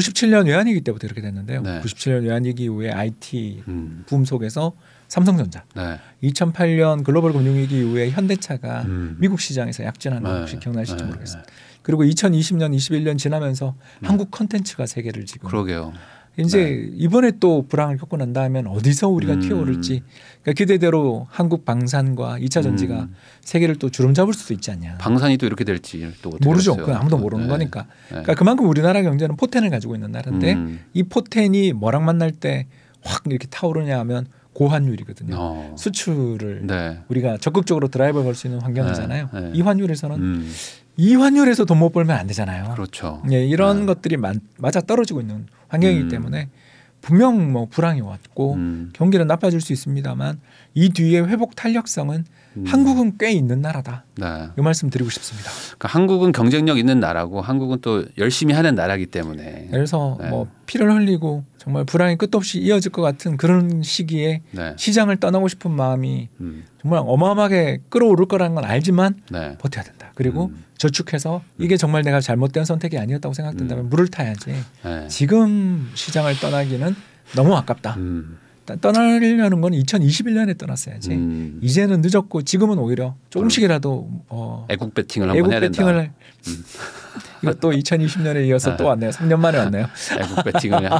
97년 외환위기 때부터 이렇게 됐는데요. 네. 97년 외환위기 이후에 IT 음. 붐 속에서 삼성전자, 네. 2008년 글로벌 금융위기 이후에 현대차가 음. 미국 시장에서 약진한 거 네. 혹시 기억나실지 네. 모르겠습니다. 그리고 2020년, 21년 지나면서 음. 한국 컨텐츠가 세계를 지금 그러게요. 이제 네. 이번에 또 불황을 겪고 난 다음엔 어디서 우리가 음. 튀어오를지 그러니까 기대대로 한국 방산과 2차 전지가 음. 세계를 또 주름잡을 수도 있지 않냐. 방산이 또 이렇게 될지 또 모르죠. 그 아무도 모르는 네. 거니까. 네. 그러니까 그만큼 우리나라 경제는 포텐을 가지고 있는 나라인데 음. 이 포텐이 뭐랑 만날 때 확 이렇게 타오르냐 하면 고환율이거든요. 어. 수출을 네. 우리가 적극적으로 드라이버 걸수 있는 네. 환경이잖아요. 이환율에서는 음. 이 환율에서 돈 못 벌면 안 되잖아요. 그렇죠. 예, 이런 아. 것들이 맞아 떨어지고 있는 환경이기 음. 때문에 분명 뭐 불황이 왔고 음. 경기는 나빠질 수 있습니다만 이 뒤에 회복 탄력성은 음. 한국은 꽤 있는 나라다. 네. 이 말씀 드리고 싶습니다. 그러니까 한국은 경쟁력 있는 나라고 한국은 또 열심히 하는 나라기 때문에 그래서 네. 뭐 피를 흘리고 정말 불황이 끝도 없이 이어질 것 같은 그런 시기에 네. 시장을 떠나고 싶은 마음이 음. 정말 어마어마하게 끌어오를 거라는 건 알지만 네. 버텨야 된다. 그리고 음. 저축해서 이게 정말 내가 잘못된 선택이 아니었다고 생각된다면 음. 물을 타야지. 네. 지금 시장을 떠나기는 너무 아깝다. 음. 떠나려는 건 2021년에 떠났어야지. 음. 이제는 늦었고 지금은 오히려 조금씩이라도 어 애국 배팅을 한번 애국 해야 배팅을 된다. 이것도 2020년에 이어서 네. 또 왔네요. 3년 만에 왔네요. 애국 배팅을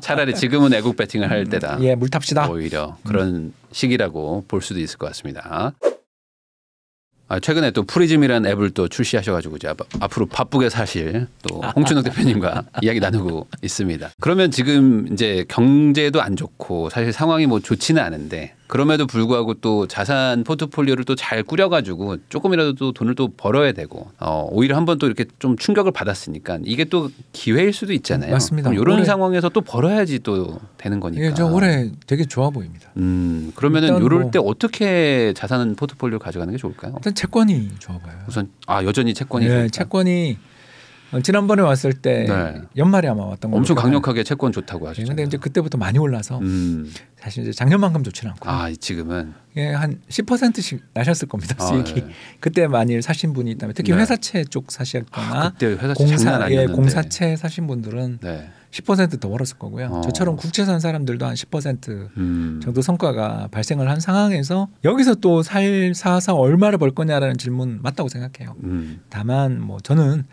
차라리 지금은 애국 배팅을 할 때다. 음. 예, 물 탑시다. 오히려 그런 음. 시기라고 볼 수도 있을 것 같습니다. 아, 최근에 또 프리즘이라는 앱을 또 출시하셔가지고 이제 앞으로 바쁘게 사실 또 홍춘욱 대표님과 이야기 나누고 있습니다. 그러면 지금 이제 경제도 안 좋고 사실 상황이 뭐 좋지는 않은데 그럼에도 불구하고 또 자산 포트폴리오를 또 잘 꾸려가지고 조금이라도 또 돈을 또 벌어야 되고 어, 오히려 한번 또 이렇게 좀 충격을 받았으니까 이게 또 기회일 수도 있잖아요. 맞습니다. 이런 상황에서 또 벌어야지 또 되는 거니까. 예, 저 올해 되게 좋아 보입니다. 음, 그러면은 요럴 뭐때 어떻게 자산 포트폴리오 가져가는 게 좋을까요? 일단 채권이 좋아 봐요. 우선 아 여전히 채권이. 예, 채권이 어, 지난번에 왔을 때 네. 연말에 아마 왔던 거 엄청 강력하게 채권 좋다고 하셨죠. 그런데 예, 이제 그때부터 많이 올라서 음. 사실 이제 작년만큼 좋지는 않고. 아 지금은 예, 한 10%씩 나셨을 겁니다 아, 수익이. 아, 네. 그때 만일 사신 분이 있다면 특히 네. 회사채 쪽 사셨거나 아, 그때 회사채 공사 예, 공사채 사신 분들은 10%더 벌었을 거고요. 어. 저처럼 국채 산 사람들도 한 10% 음. 정도 성과가 발생을 한 상황에서 여기서 또 살 사서 얼마를 벌 거냐라는 질문 맞다고 생각해요. 음. 다만 뭐 저는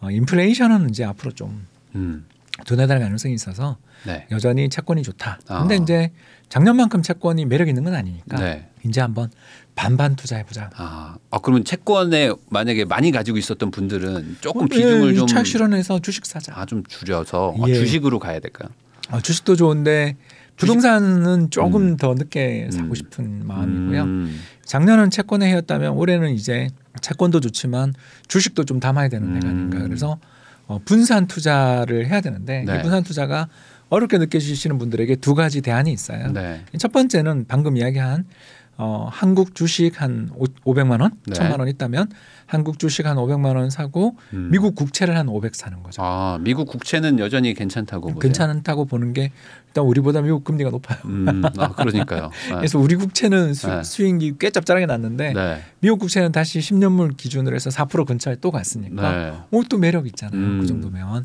어, 인플레이션은 이제 앞으로 좀 음. 둔화될 가능성이 있어서 네. 여전히 채권이 좋다. 아. 근데 이제 작년만큼 채권이 매력 있는 건 아니니까 네. 이제 한번 반반 투자해 보자. 아, 아, 그러면 채권에 만약에 많이 가지고 있었던 분들은 조금 어, 예, 비중을 좀차 실현해서 주식 사자. 아, 좀 줄여서 아, 예. 아, 주식으로 가야 될까요? 아, 주식도 좋은데 부동산은 조금 음. 더 늦게 음. 사고 싶은 마음이고요. 음. 작년은 채권의 해였다면 올해는 이제 채권도 좋지만 주식도 좀 담아야 되는 해가 니까 음. 그래서 어, 분산 투자를 해야 되는데 네. 이 분산 투자가 어렵게 느껴지시는 분들에게 두 가지 대안이 있어요. 네. 첫 번째는 방금 이야기한 어, 한국 주식 한 오백만 원, 네. 천만 원 있다면 한국 주식 한 오백만 원 사고 음. 미국 국채를 한 오백 사는 거죠. 아, 미국 국채는 여전히 괜찮다고 보세요? 괜찮다고 보는 게 일단 우리보다 미국 금리가 높아요. 음, 아, 그러니까요. 네. 그래서 우리 국채는 수, 네. 수익이 꽤 짭짤하게 났는데 네. 미국 국채는 다시 십년물 기준으로 해서 사 프로 근처에 또 갔으니까 네. 어, 또 매력 있잖아요. 음. 그 정도면.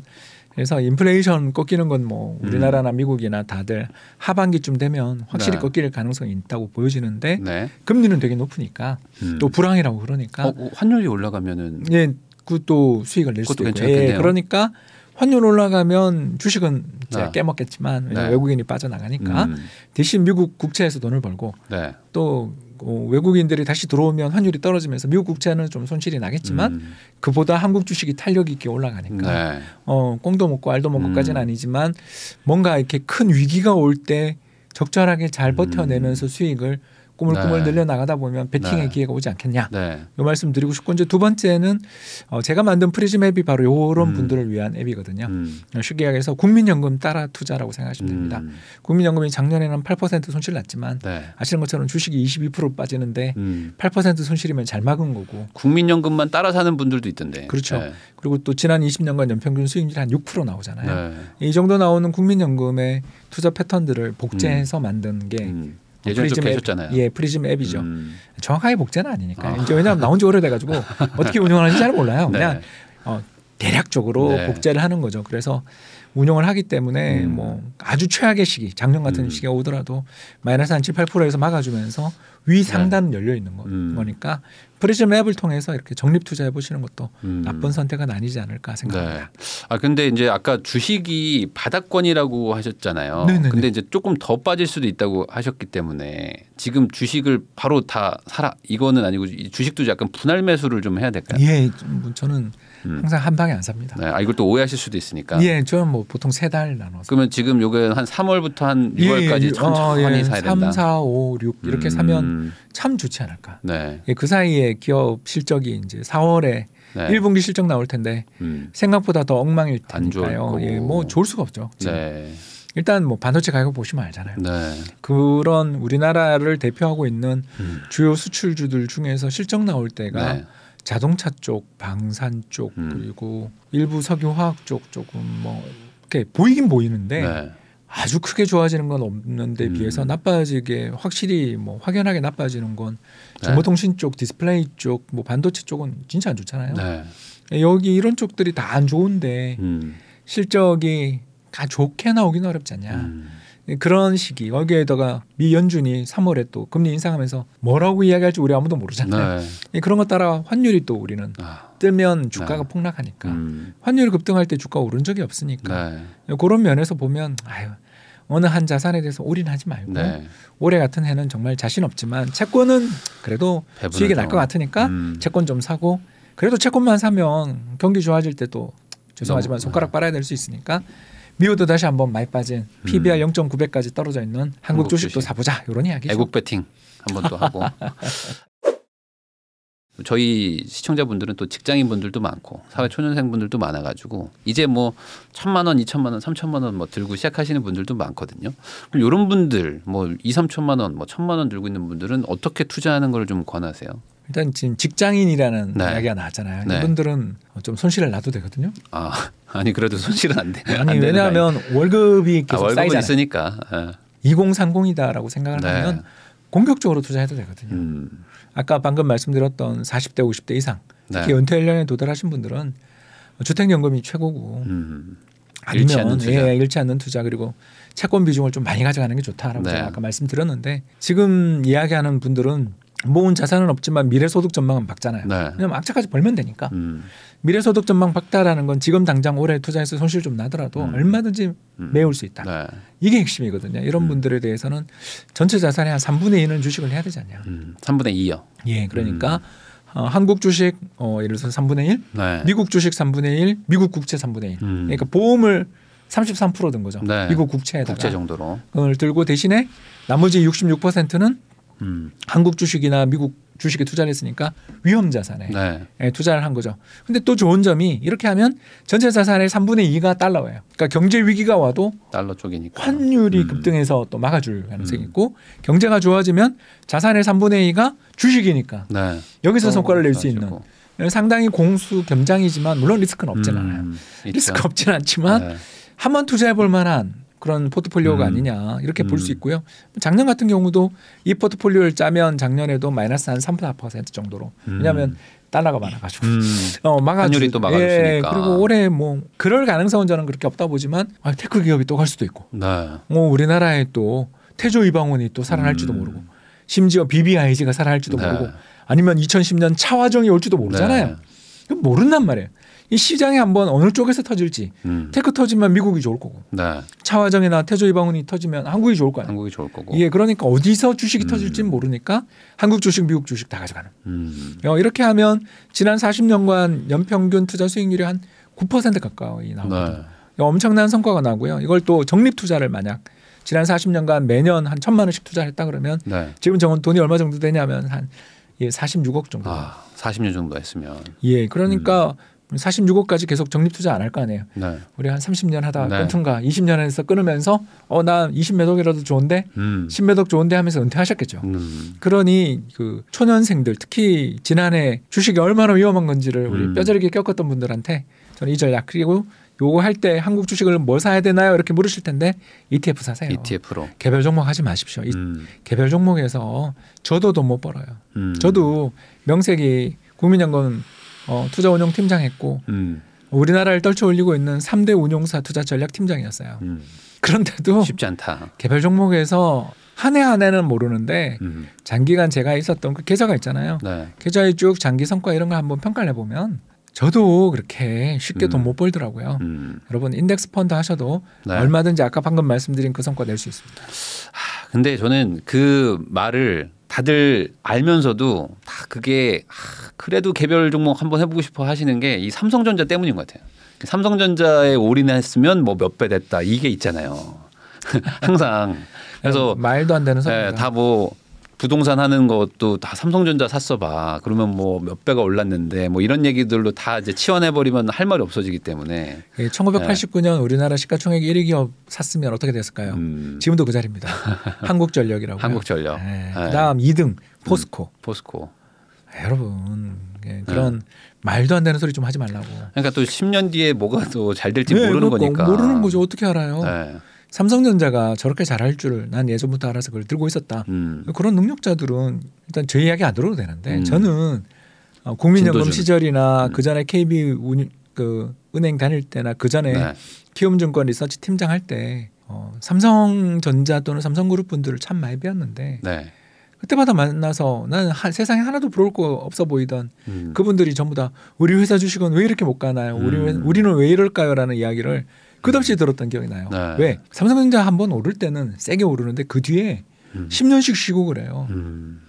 그래서 인플레이션 꺾이는 건뭐 음. 우리나라나 음. 미국이나 다들 하반기쯤 되면 확실히 네. 꺾일 가능성이 있다고 보여지는데 네. 금리는 되게 높으니까 음. 또 불황이라고 그러니까 어, 어 환율이 올라가면은 예, 그 또 수익을 낼 수도 있고 예, 그러니까 환율 올라가면 주식은 이제 네. 깨먹겠지만 네. 외국인이 빠져나가니까 음. 대신 미국 국채에서 돈을 벌고 네. 또 어, 외국인들이 다시 들어오면 환율이 떨어지면서 미국 국채는 좀 손실이 나겠지만 음. 그보다 한국 주식이 탄력 있게 올라가니까 네. 어, 꽁도 먹고 알도 먹고까지는 음. 아니지만 뭔가 이렇게 큰 위기가 올 때 적절하게 잘 음. 버텨내면서 수익을 꿈을 네. 꿈을 늘려나가다 보면 베팅의 네. 기회가 오지 않겠냐. 네. 요 말씀 드리고 싶고 이제 두 번째는 어 제가 만든 프리즘 앱이 바로 요런 음. 분들을 위한 앱이거든요. 음. 어, 쉽게 얘기해서 국민연금 따라 투자라고 생각하시면 됩니다. 음. 국민연금이 작년에는 8% 손실 났지만 네. 아시는 것처럼 주식이 22% 빠지는데 음. 8% 손실이면 잘 막은 거고. 국민연금만 따라 사는 분들도 있던데. 그렇죠. 네. 그리고 또 지난 20년간 연평균 수익률이 한 6% 나오잖아요. 네. 이 정도 나오는 국민연금의 투자 패턴들을 복제해서 만든 게 음. 어, 예전에 프리즘 계셨잖아요. 앱, 예, 프리즘 앱이죠. 음. 정확하게 복제는 아니니까요. 아. 이제 왜냐하면 나온 지 오래돼가지고 어떻게 운영하는지 잘 몰라요. 네. 그냥 어, 대략적으로 네. 복제를 하는 거죠. 그래서 운영을 하기 때문에 음. 뭐 아주 최악의 시기, 작년 같은 음. 시기가 오더라도 마이너스 한 7, 8%에서 막아주면서 위 네. 상단 네. 열려 있는 거, 음. 거니까 프리즘 앱을 통해서 이렇게 적립 투자해 보시는 것도 음. 나쁜 선택은 아니지 않을까 생각합니다. 네. 아 근데 이제 아까 주식이 바닥권이라고 하셨잖아요. 네네네. 근데 이제 조금 더 빠질 수도 있다고 하셨기 때문에 지금 주식을 바로 다 사라 이거는 아니고 주식 도 약간 분할 매수를 좀 해야 될까요? 예, 저는 음. 항상 한 방에 안 삽니다. 네, 아 이걸 또 오해하실 수도 있으니까. 예, 저는 뭐 보통 세 달 나눠서. 그러면 지금 요게 한 3월부터 한 6월까지 예, 예 천천히 어, 예. 사야 된다. 3, 4, 5, 6 이렇게 음. 사면 참 좋지 않을까. 네. 예, 그 사이에 기업 실적이 이제 4월에 네. 1분기 실적 나올 텐데 음. 생각보다 더 엉망일 테니까요. 예, 뭐 좋을 수가 없죠. 네. 일단 뭐 반도체 가격 보시면 알잖아요. 네. 그런 우리나라를 대표하고 있는 음. 주요 수출주들 중에서 실적 나올 때가 네. 자동차 쪽, 방산 쪽 음. 그리고 일부 석유화학 쪽 조금 뭐 이렇게 보이긴 보이는데 네. 아주 크게 좋아지는 건 없는데 음. 비해서 나빠지게 확실히 뭐 확연하게 나빠지는 건 네. 정보통신 쪽, 디스플레이 쪽, 뭐 반도체 쪽은 진짜 안 좋잖아요. 네. 네 여기 이런 쪽들이 다 안 좋은데 음. 실적이 다 좋게 나오기는 어렵지 않냐. 음. 네, 그런 시기 거기에다가 미 연준이 3월에 또 금리 인상하면서 뭐라고 이야기할지 우리 아무도 모르잖아요. 네. 네. 그런 것 따라 환율이 또 우리는 아. 뜨면 주가가 네. 폭락하니까 음. 환율 이 급등할 때 주가 오른 적이 없으니까 네. 그런 면에서 보면 아유 어느 한 자산에 대해서 올인하지 말고 네. 올해 같은 해는 정말 자신 없지만 채권은 그래도 수익이 날 것 같으니까 음. 채권 좀 사고 그래도 채권만 사면 경기 좋아질 때도 죄송하지만 손가락 네. 빨아야 될 수 있으니까 미호도 다시 한번 많이 빠진 PBR 음. 0.9배까지 떨어져 있는 한국, 주식도 주식. 사보자 이런 이야기죠. 애국 베팅 한번 또 하고. 저희 시청자분들은 또 직장인분들도 많고 사회 초년생분들도 많아가지고 이제 뭐 천만 원, 이천만 원, 삼천만 원 뭐 들고 시작하시는 분들도 많거든요. 그럼 이런 분들 뭐 이, 삼천만 원, 뭐 천만 원 들고 있는 분들은 어떻게 투자하는 걸 좀 권하세요? 일단 지금 직장인이라는 네. 이야기가 나왔잖아요. 네. 이분들은 좀 손실을 놔도 되거든요. 아 아니 그래도 손실은 안 돼. 아니 안 왜냐하면 월급이 아, 계속 아, 월급은 있으니까 네. 예. 2030이다라고 생각을 네. 하면 공격적으로 투자해도 되거든요. 음. 아까 방금 말씀드렸던 40대 50대 이상 네. 특히 연퇴 연령에 도달하신 분들은 주택연금이 최고고 음. 아니면 일치 않는 예, 일치 않는 투자 그리고 채권 비중을 좀 많이 가져가는 게 좋다라고 네. 제가 아까 말씀드렸는데 지금 이야기하는 분들은 모은 자산은 없지만 미래소득 전망은 박잖아요. 네. 왜냐면 악착까지 벌면 되니까. 음. 미래소득 전망 박다라는 건 지금 당장 올해 투자해서 손실 좀 나더라도 음. 얼마든지 음. 메울 수 있다. 네. 이게 핵심이거든요. 이런 음. 분들에 대해서는 전체 자산의 한 3분의 2는 주식을 해야 되지 않냐. 음. 3분의 2요. 예, 그러니까 음. 어, 한국 주식 어, 예를 들어서 3분의 1, 네. 미국 주식 3분의 1, 미국 국채 3분의 1. 그러니까 보험을 33%든 거죠. 네. 미국 국채에다가 국채 정도로 그걸 들고 대신에 나머지 66%는 음. 한국 주식이나 미국 주식에 투자를 했으니까 위험 자산에 네. 예, 투자를 한 거죠. 근데 또 좋은 점이 이렇게 하면 전체 자산의 3분의 2가 달러예요. 그러니까 경제 위기가 와도 달러 쪽이니까 환율이 음. 급등해서 또 막아줄 가능성이 음. 있고 경제가 좋아지면 자산의 3분의 2가 주식이니까 네. 여기서 성과를 낼 수 있는 예, 상당히 공수 겸장이지만 물론 리스크는 없진 음, 않아요. 리스크 없진 않지만 네. 한번 투자해 볼 만한 그런 포트폴리오가 음. 아니냐 이렇게 볼수 음. 있고요. 작년 같은 경우도 이 포트폴리오를 짜면 작년에도 마이너스 한3트 정도로 음. 왜냐하면 달러가 많아가지고 음. 어, 막아주 환율이 또 막아주니까 예, 그리고 올해 뭐 그럴 가능성은 저는 그렇게 없다 보지만 아, 테크 기업이 또 갈 수도 있고 네. 뭐 우리나라에 또 태조 이방원이 또 살아날지도 모르고 심지어 BBIG가 살아날지도 네. 모르고 아니면 2010년 차화정이 올지도 모르잖아요. 네. 모른단 말이에요. 이 시장이 한번 어느 쪽에서 터질지 음. 테크 터지면 미국이 좋을 거고 네. 차화정이나 태조 이방운이 터지면 한국이 좋을 거야. 한국이 좋을 거고. 예, 그러니까 어디서 주식이 음. 터질지 모르니까 한국 주식, 미국 주식 다 가져가는. 음. 어, 이렇게 하면 지난 40년간 연평균 투자 수익률이 한 9% 가까이 나옵니다. 네. 엄청난 성과가 나고요. 이걸 또 적립 투자를 만약 지난 40년간 매년 한 천만 원씩 투자했다 그러면 네. 지금 정원 돈이 얼마 정도 되냐면 한 예, 46억 정도. 아, 40년 정도 했으면. 예, 그러니까. 음. 46억까지 계속 적립 투자 안 할 거 아니에요. 네. 우리 한 30년 하다 네. 끊든가 20년에서 끊으면서 어나 20몇 억이라도 좋은데 음. 10몇 억 좋은데 하면서 은퇴하셨겠죠. 음. 그러니 그 초년생들 특히 지난해 주식이 얼마나 위험한 건지를 우리 음. 뼈저리게 겪었던 분들한테 저는 이 전략 그리고 요거 할 때 한국 주식을 뭘 사야 되나요? 이렇게 물으실 텐데 ETF 사세요. ETF로 개별 종목 하지 마십시오. 음. 개별 종목에서 저도 돈 못 벌어요. 음. 저도 명색이 국민연금 어, 투자 운용 팀장 했고 음. 우리나라를 떨쳐올리고 있는 3대 운용사 투자 전략 팀장이었어요. 음. 그런데도 쉽지 않다. 개별 종목에서 한 해 한해는 모르는데 음. 장기간 제가 있었던 그 계좌가 있잖아요. 네. 계좌의 쭉 장기 성과 이런 걸 한번 평가를 해보면 저도 그렇게 쉽게 음. 돈못 벌더라고요. 음. 여러분 인덱스 펀드 하셔도 네. 얼마든지 아까 방금 말씀드린 그 성과 낼 수 있습니다. 근데 저는 그 말을 다들 알면서도 다 그게 아, 그래도 개별 종목 한번 해보고 싶어 하시는 게 이 삼성전자 때문인 것 같아요. 삼성전자에 올인했으면 뭐 몇 배 됐다 이게 있잖아요. 항상 그래서 말도 안 되는 소리 예, 다뭐 부동산 하는 것도 다 삼성전자 샀어봐. 그러면 뭐 몇 배가 올랐는데 뭐 이런 얘기들로 다 이제 치환해버리면 할 말이 없어지기 때문에. 1989년 예, 예. 우리나라 시가총액 1위 기업 샀으면 어떻게 됐을까요? 음. 지금도 그 자리입니다. 한국전력이라고. 한국전력. 예. 예. 그다음 2등 포스코. 음, 포스코. 아, 여러분 예, 그런 말도 안 되는 소리 좀 하지 말라고. 그러니까 또 10년 뒤에 뭐가 또 잘 될지 네, 모르는 그러니까 거니까. 모르는 거죠. 어떻게 알아요? 삼성전자가 저렇게 잘할 줄 난 예전부터 알아서 그걸 들고 있었다. 음. 그런 능력자들은 일단 제 이야기 안 들어도 되는데 음. 저는 어, 국민연금 시절이나 음. 그 전에 KB 운, 그 은행 다닐 때나 그 전에 네. 키움증권 리서치 팀장 할 때 어, 삼성전자 또는 삼성그룹 분들을 참 많이 뵈었는데 네. 그때마다 만나서 나는 하, 세상에 하나도 부러울 거 없어 보이던 음. 그분들이 전부 다 우리 회사 주식은 왜 이렇게 못 가나요? 우리 음. 우리는 왜 이럴까요?라는 이야기를 음. 끝없이 들었던 기억이 나요. 네. 왜 삼성전자 한 번 오를 때는 세게 오르는데 그 뒤에 음. 10년씩 쉬고 그래요. 음.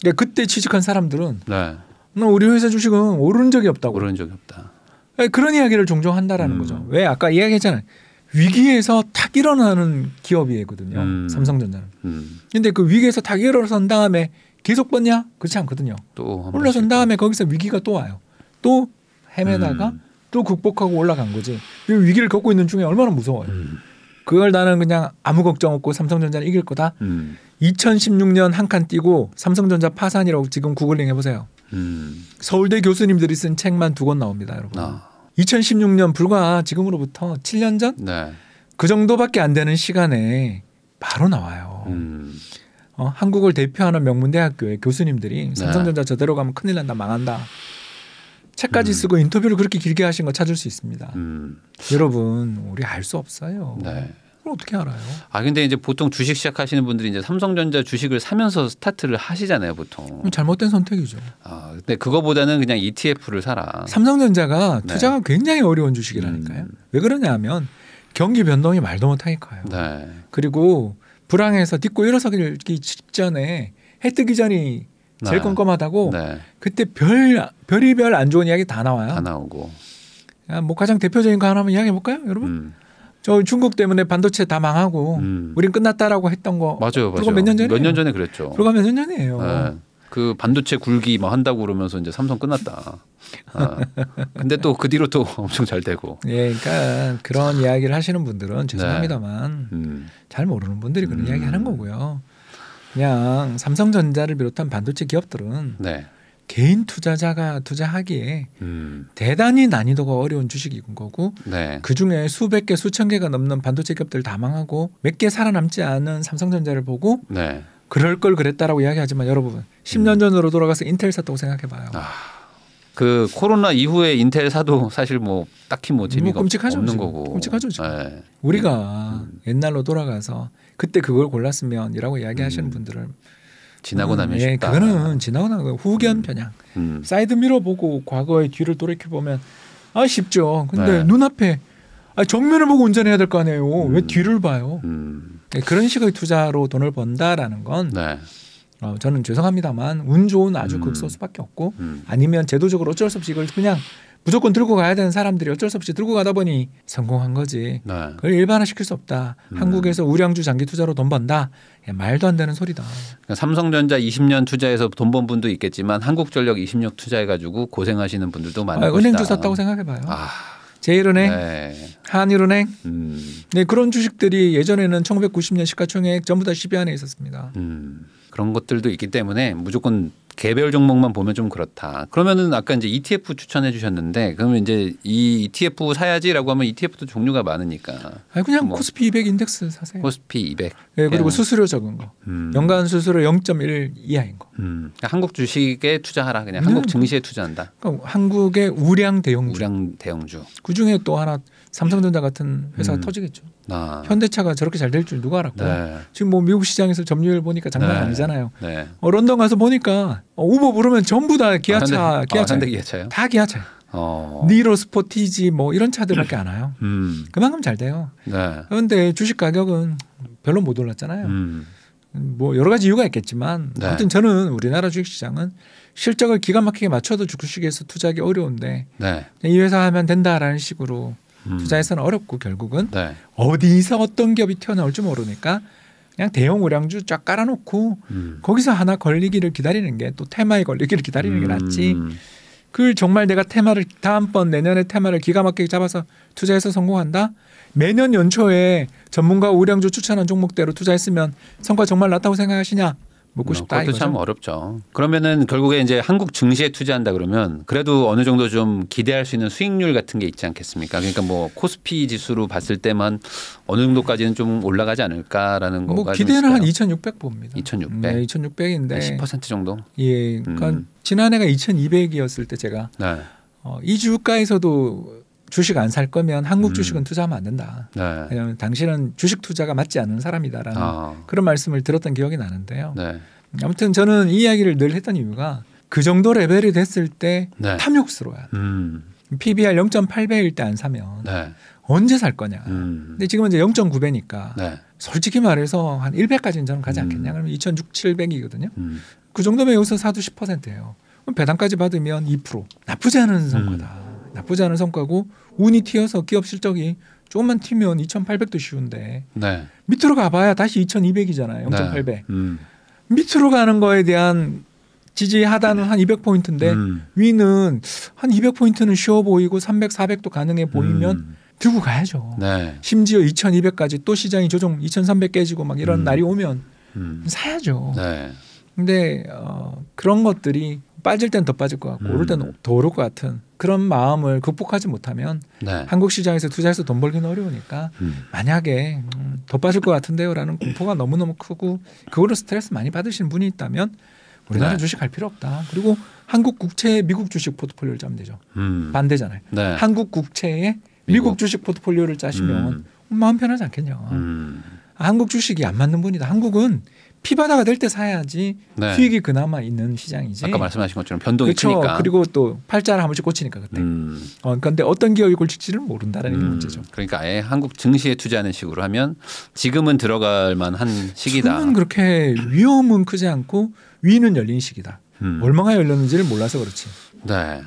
그러니까 그때 취직한 사람들은 네. 우리 회사 주식은 오른 적이 없다고. 오른 적이 없다. 네, 그런 이야기를 종종 한다라는 음. 거죠. 왜 아까 이야기했잖아요. 위기에서 탁 일어나는 기업이거든요. 음. 삼성전자는. 음. 근데 그 위기에서 탁 일어선 다음에 계속 뻗냐? 그렇지 않거든요. 또 올라선 다음에 거기서 위기가 또 와요. 또 헤매다가 음. 또 극복하고 올라간 거지. 이 위기를 겪고 있는 중에 얼마나 무서워요. 음. 그걸 나는 그냥 아무 걱정 없고 삼성전자를 이길 거다. 음. 2016년 한칸띄고 삼성전자 파산이라고 지금 구글링 해보세요. 음. 서울대 교수님들이 쓴 책만 두 권 나옵니다, 여러분. 아. 2016년 불과 지금으로부터 7년 전? 네. 그 정도밖에 안 되는 시간에 바로 나와요. 음. 어, 한국을 대표하는 명문대학교의 교수님들이 삼성전자 네. 저대로 가면 큰일 난다, 망한다. 책까지 음. 쓰고 인터뷰를 그렇게 길게 하신 거 찾을 수 있습니다. 음. 여러분 우리 알 수 없어요. 네. 그럼 어떻게 알아요? 아 근데 이제 보통 주식 시작하시는 분들이 이제 삼성전자 주식을 사면서 스타트를 하시잖아요, 보통. 잘못된 선택이죠. 아 근데 그거보다는 그냥 ETF를 사라. 삼성전자가 네. 투자가 굉장히 어려운 주식이라니까요. 음. 왜 그러냐면 경기 변동이 말도 못하니까요 네. 그리고 불황에서 딛고 일어서기 직전에 해 뜨기 전이 제일 네. 꼼꼼하다고 네. 그때 별별이별 안 좋은 이야기 다 나와요. 다 나오고. 야, 뭐 가장 대표적인 거 하나만 이야기해 볼까요, 여러분? 음. 저 중국 때문에 반도체 다 망하고 음. 우린 끝났다라고 했던 거 맞아요, 맞아요. 몇년 전에 몇년 전에 그랬죠. 불과 몇년 전이에요. 네. 그 반도체 굴기 뭐 한다고 그러면서 이제 삼성 끝났다. 아. 근데 또 그 뒤로 또 엄청 잘 되고. 예, 그러니까 그런 이야기를 하시는 분들은 네. 죄송합니다만 네. 음. 잘 모르는 분들이 그런 음. 이야기 하는 거고요. 그냥 삼성전자를 비롯한 반도체 기업들은 네. 개인 투자자가 투자하기에 음. 대단히 난이도가 어려운 주식인 거고 네. 그 중에 수백 개 수천 개가 넘는 반도체 기업들 다 망하고 몇 개 살아남지 않은 삼성전자를 보고 네. 그럴 걸 그랬다라고 이야기하지만 여러분 10년 음. 전으로 돌아가서 인텔 샀다고 생각해봐요. 아, 그 코로나 이후에 인텔 사도 사실 뭐 딱히 뭐 재미가 뭐 끔찍하죠, 없는 지금. 거고 끔찍하죠. 지금. 네. 우리가 음. 옛날로 돌아가서 그때 그걸 골랐으면이라고 이야기하시는 음. 분들을 지나고 나면 음, 예, 쉽다. 그거는 지나고 나면 후견 편향. 음. 사이드 미러 보고 과거의 뒤를 돌이켜 보면 아 쉽죠. 근데 네. 눈앞에 아, 정면을 보고 운전해야 될 거 아니에요. 음. 왜 뒤를 봐요? 네, 그런 식의 투자로 돈을 번다라는 건 네. 어, 저는 죄송합니다만 운 좋은 아주 음. 극소수밖에 없고 음. 아니면 제도적으로 어쩔 수 없이 이걸 그냥 무조건 들고 가야 되는 사람들이 어쩔 수 없이 들고 가다 보니 성공한 거지. 네. 그걸 일반화시킬 수 없다. 음. 한국에서 우량주 장기 투자로 돈 번다. 야, 예, 말도 안 되는 소리다. 그러니까 삼성전자 20년 투자해서 돈 번 분도 있겠지만 한국전력 20년 투자해가지고 고생하시는 분들도 많을 아, 것이다. 은행주 샀다고 생각해봐요. 아. 제일은행, 네. 한일은행, 음. 네 그런 주식들이 예전에는 1990년 시가총액 전부 다 10위 안에 있었습니다. 음. 그런 것들도 있기 때문에 무조건 개별 종목만 보면 좀 그렇다. 그러면은 아까 이제 ETF 추천해 주셨는데 그러면 이제 이 ETF 사야지라고 하면 ETF도 종류가 많으니까. 아니 그냥 뭐 코스피 200 인덱스 사세요. 코스피 200. 네, 그리고 예. 수수료 적은 거. 음. 연간 수수료 0.1 이하인 거. 음. 그러니까 한국 주식에 투자하라 그냥 한국 네. 증시에 투자한다. 그러니까 한국의 우량 대형주. 우량 대형주. 그 중에 또 하나 삼성전자 같은 회사가 음. 터지겠죠. 아. 현대차가 저렇게 잘 될 줄 누가 알았고 네. 지금 뭐 미국 시장에서 점유율 보니까 장난 네. 아니잖아요. 네. 어, 런던 가서 보니까 어, 우버 부르면 전부 다 기아차, 아, 기아차, 아, 기아차요? 다 기아차. 어. 니로 스포티지 뭐 이런 차들밖에 안 와요. 음. 그만큼 잘 돼요. 네. 그런데 주식 가격은 별로 못 올랐잖아요. 음. 뭐 여러 가지 이유가 있겠지만 네. 아무튼 저는 우리나라 주식시장은 실적을 기가 막히게 맞춰도 주식에서 투자하기 어려운데 네. 이 회사 하면 된다라는 식으로 음. 투자에서는 어렵고 결국은 네. 어디서 어떤 기업이 튀어나올지 모르니까 그냥 대형 우량주 쫙 깔아놓고 음. 거기서 하나 걸리기를 기다리는 게 또 테마에 걸리기를 기다리는 음. 게 낫지. 그 정말 내가 테마를 다음번 내년에 테마를 기가 막히게 잡아서 투자해서 성공한다. 매년 연초에 전문가 우량주 추천한 종목대로 투자했으면 성과 정말 낮다고 생각하시냐? 먹고 싶다. 그것도 이거죠? 참 어렵죠. 그러면은 결국에 이제 한국 증시에 투자한다 그러면 그래도 어느 정도 좀 기대할 수 있는 수익률 같은 게 있지 않겠습니까? 그러니까 뭐 코스피 지수로 봤을 때만 어느 정도까지는 좀 올라가지 않을까라는 뭐 거가 뭐 기대는 한 2,600 봅니다. 2,600. 음, 네, 2,600인데 10% 정도. 예, 음. 그러니까 음. 지난해가 2,200이었을 때 제가 네. 어, 이 주가에서도 주식 안 살 거면 한국 음. 주식은 음. 투자하면 안 된다. 네. 왜냐하면 당신은 주식 투자가 맞지 않은 사람이다라는 아. 그런 말씀을 들었던 기억이 나는데요. 네. 아무튼 저는 이 이야기를 늘 했던 이유가 그 정도 레벨이 됐을 때 네. 탐욕스러워요. 음. PBR 0.8배일 때 안 사면 네. 언제 살 거냐. 음. 근데 지금 은 이제 0.9배니까 솔직히 말해서 한 1배까지는 저는 가지 음. 않겠냐. 그러면 2,600, 700이거든요. 음. 그 정도면 여기서 사도 10%예요. 그럼 배당까지 받으면 2% 나쁘지 않은 성과다. 나쁘지 않은 성과고 운이 튀어서 기업 실적이 조금만 튀면 2,800도 쉬운데 네. 밑으로 가봐야 다시 2,200이잖아요. 0.8배. 네. 음. 밑으로 가는 거에 대한 지지 하단은 한 200포인트인데 음. 위는 한 200포인트는 쉬워 보이고 300, 400도 가능해 보이면 음. 들고 가야죠. 네. 심지어 2,200까지 또 시장이 조정 2,300 깨지고 막 이런 음. 날이 오면 음. 사야죠. 네. 근데 어, 그런 것들이 빠질 땐 더 빠질 것 같고 음. 오를 땐 더 오를 것 같은 그런 마음을 극복하지 못하면 네. 한국 시장에서 투자해서 돈 벌기는 어려우니까 음. 만약에 음, 더 빠질 것 같은데요라는 공포가 너무너무 크고 그거로 스트레스 많이 받으시는 분이 있다면 우리나라 네. 주식 할 필요 없다. 그리고 한국 국채에 미국 주식 포트폴리오를 짜면 되죠. 음. 반대잖아요. 네. 한국 국채에 미국, 미국 주식 포트폴리오를 짜시면 마음 편하지 않겠냐. 음. 한국 주식이 안 맞는 분이다. 한국은 피바다가 될 때 사야지 네. 수익이 그나마 있는 시장이지. 아까 말씀하신 것처럼 변동이 그렇죠. 크니까. 그리고 또 팔자를 한 번씩 꽂히니까 그때. 음. 어, 그런데 어떤 기업이 꽂힐지를 모른다는 음. 게 문제죠. 그러니까 아예 한국 증시에 투자하는 식으로 하면 지금은 들어갈 만한 시기다. 지금은 그렇게 위험은 크지 않고 위는 열린 시기다. 음. 얼마나 열렸는지를 몰라서 그렇지. 네.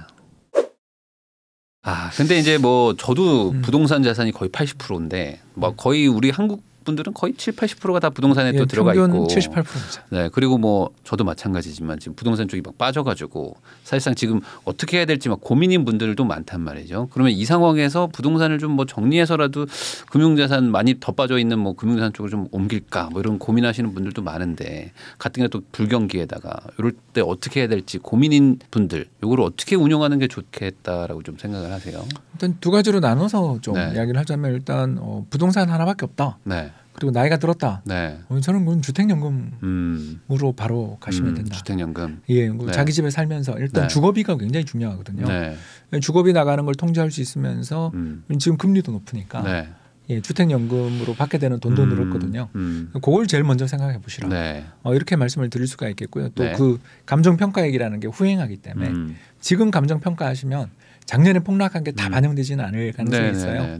아 근데 이제 뭐 저도 음. 부동산 자산이 거의 80%인데 뭐 음. 거의 우리 한국 분들은 거의 7, 80%가 다 부동산에 예, 또 들어가 있고 7 8입 네, 그리고 뭐 저도 마찬가지지만 지금 부동산 쪽이 막 빠져가지고 사실상 지금 어떻게 해야 될지 막 고민인 분들도 많단 말이죠. 그러면 이 상황에서 부동산을 좀 뭐 정리해서라도 금융자산 많이 더 빠져 있는 뭐 금융자산 쪽을좀 옮길까 뭐 이런 고민하시는 분들도 많은데 가뜩이나 또 불경기에다가 이럴 때 어떻게 해야 될지 고민인 분들 이걸 어떻게 운영하는 게 좋겠다라고 좀 생각을 하세요. 일단 두 가지로 나눠서 좀 네. 이야기를 하자면 일단 어, 부동산 하나밖에 없다. 네. 그리고 나이가 들었다. 네. 어, 저는 그건 주택연금으로 음. 바로 가시면 음, 된다. 주택연금. 예, 그 네. 자기 집에 살면서 일단 네. 주거비가 굉장히 중요하거든요. 네. 예, 주거비 나가는 걸 통제할 수 있으면서 음. 지금 금리도 높으니까 네. 예, 주택연금으로 받게 되는 돈도 음, 늘었거든요. 음. 그걸 제일 먼저 생각해 보시라. 네. 어, 이렇게 말씀을 드릴 수가 있겠고요. 또 그 감정평가액이라는 게 후행하기 때문에 음. 지금 감정평가하시면 작년에 폭락한 게다 음. 반영되지는 않을 가능성이 네네네네. 있어요.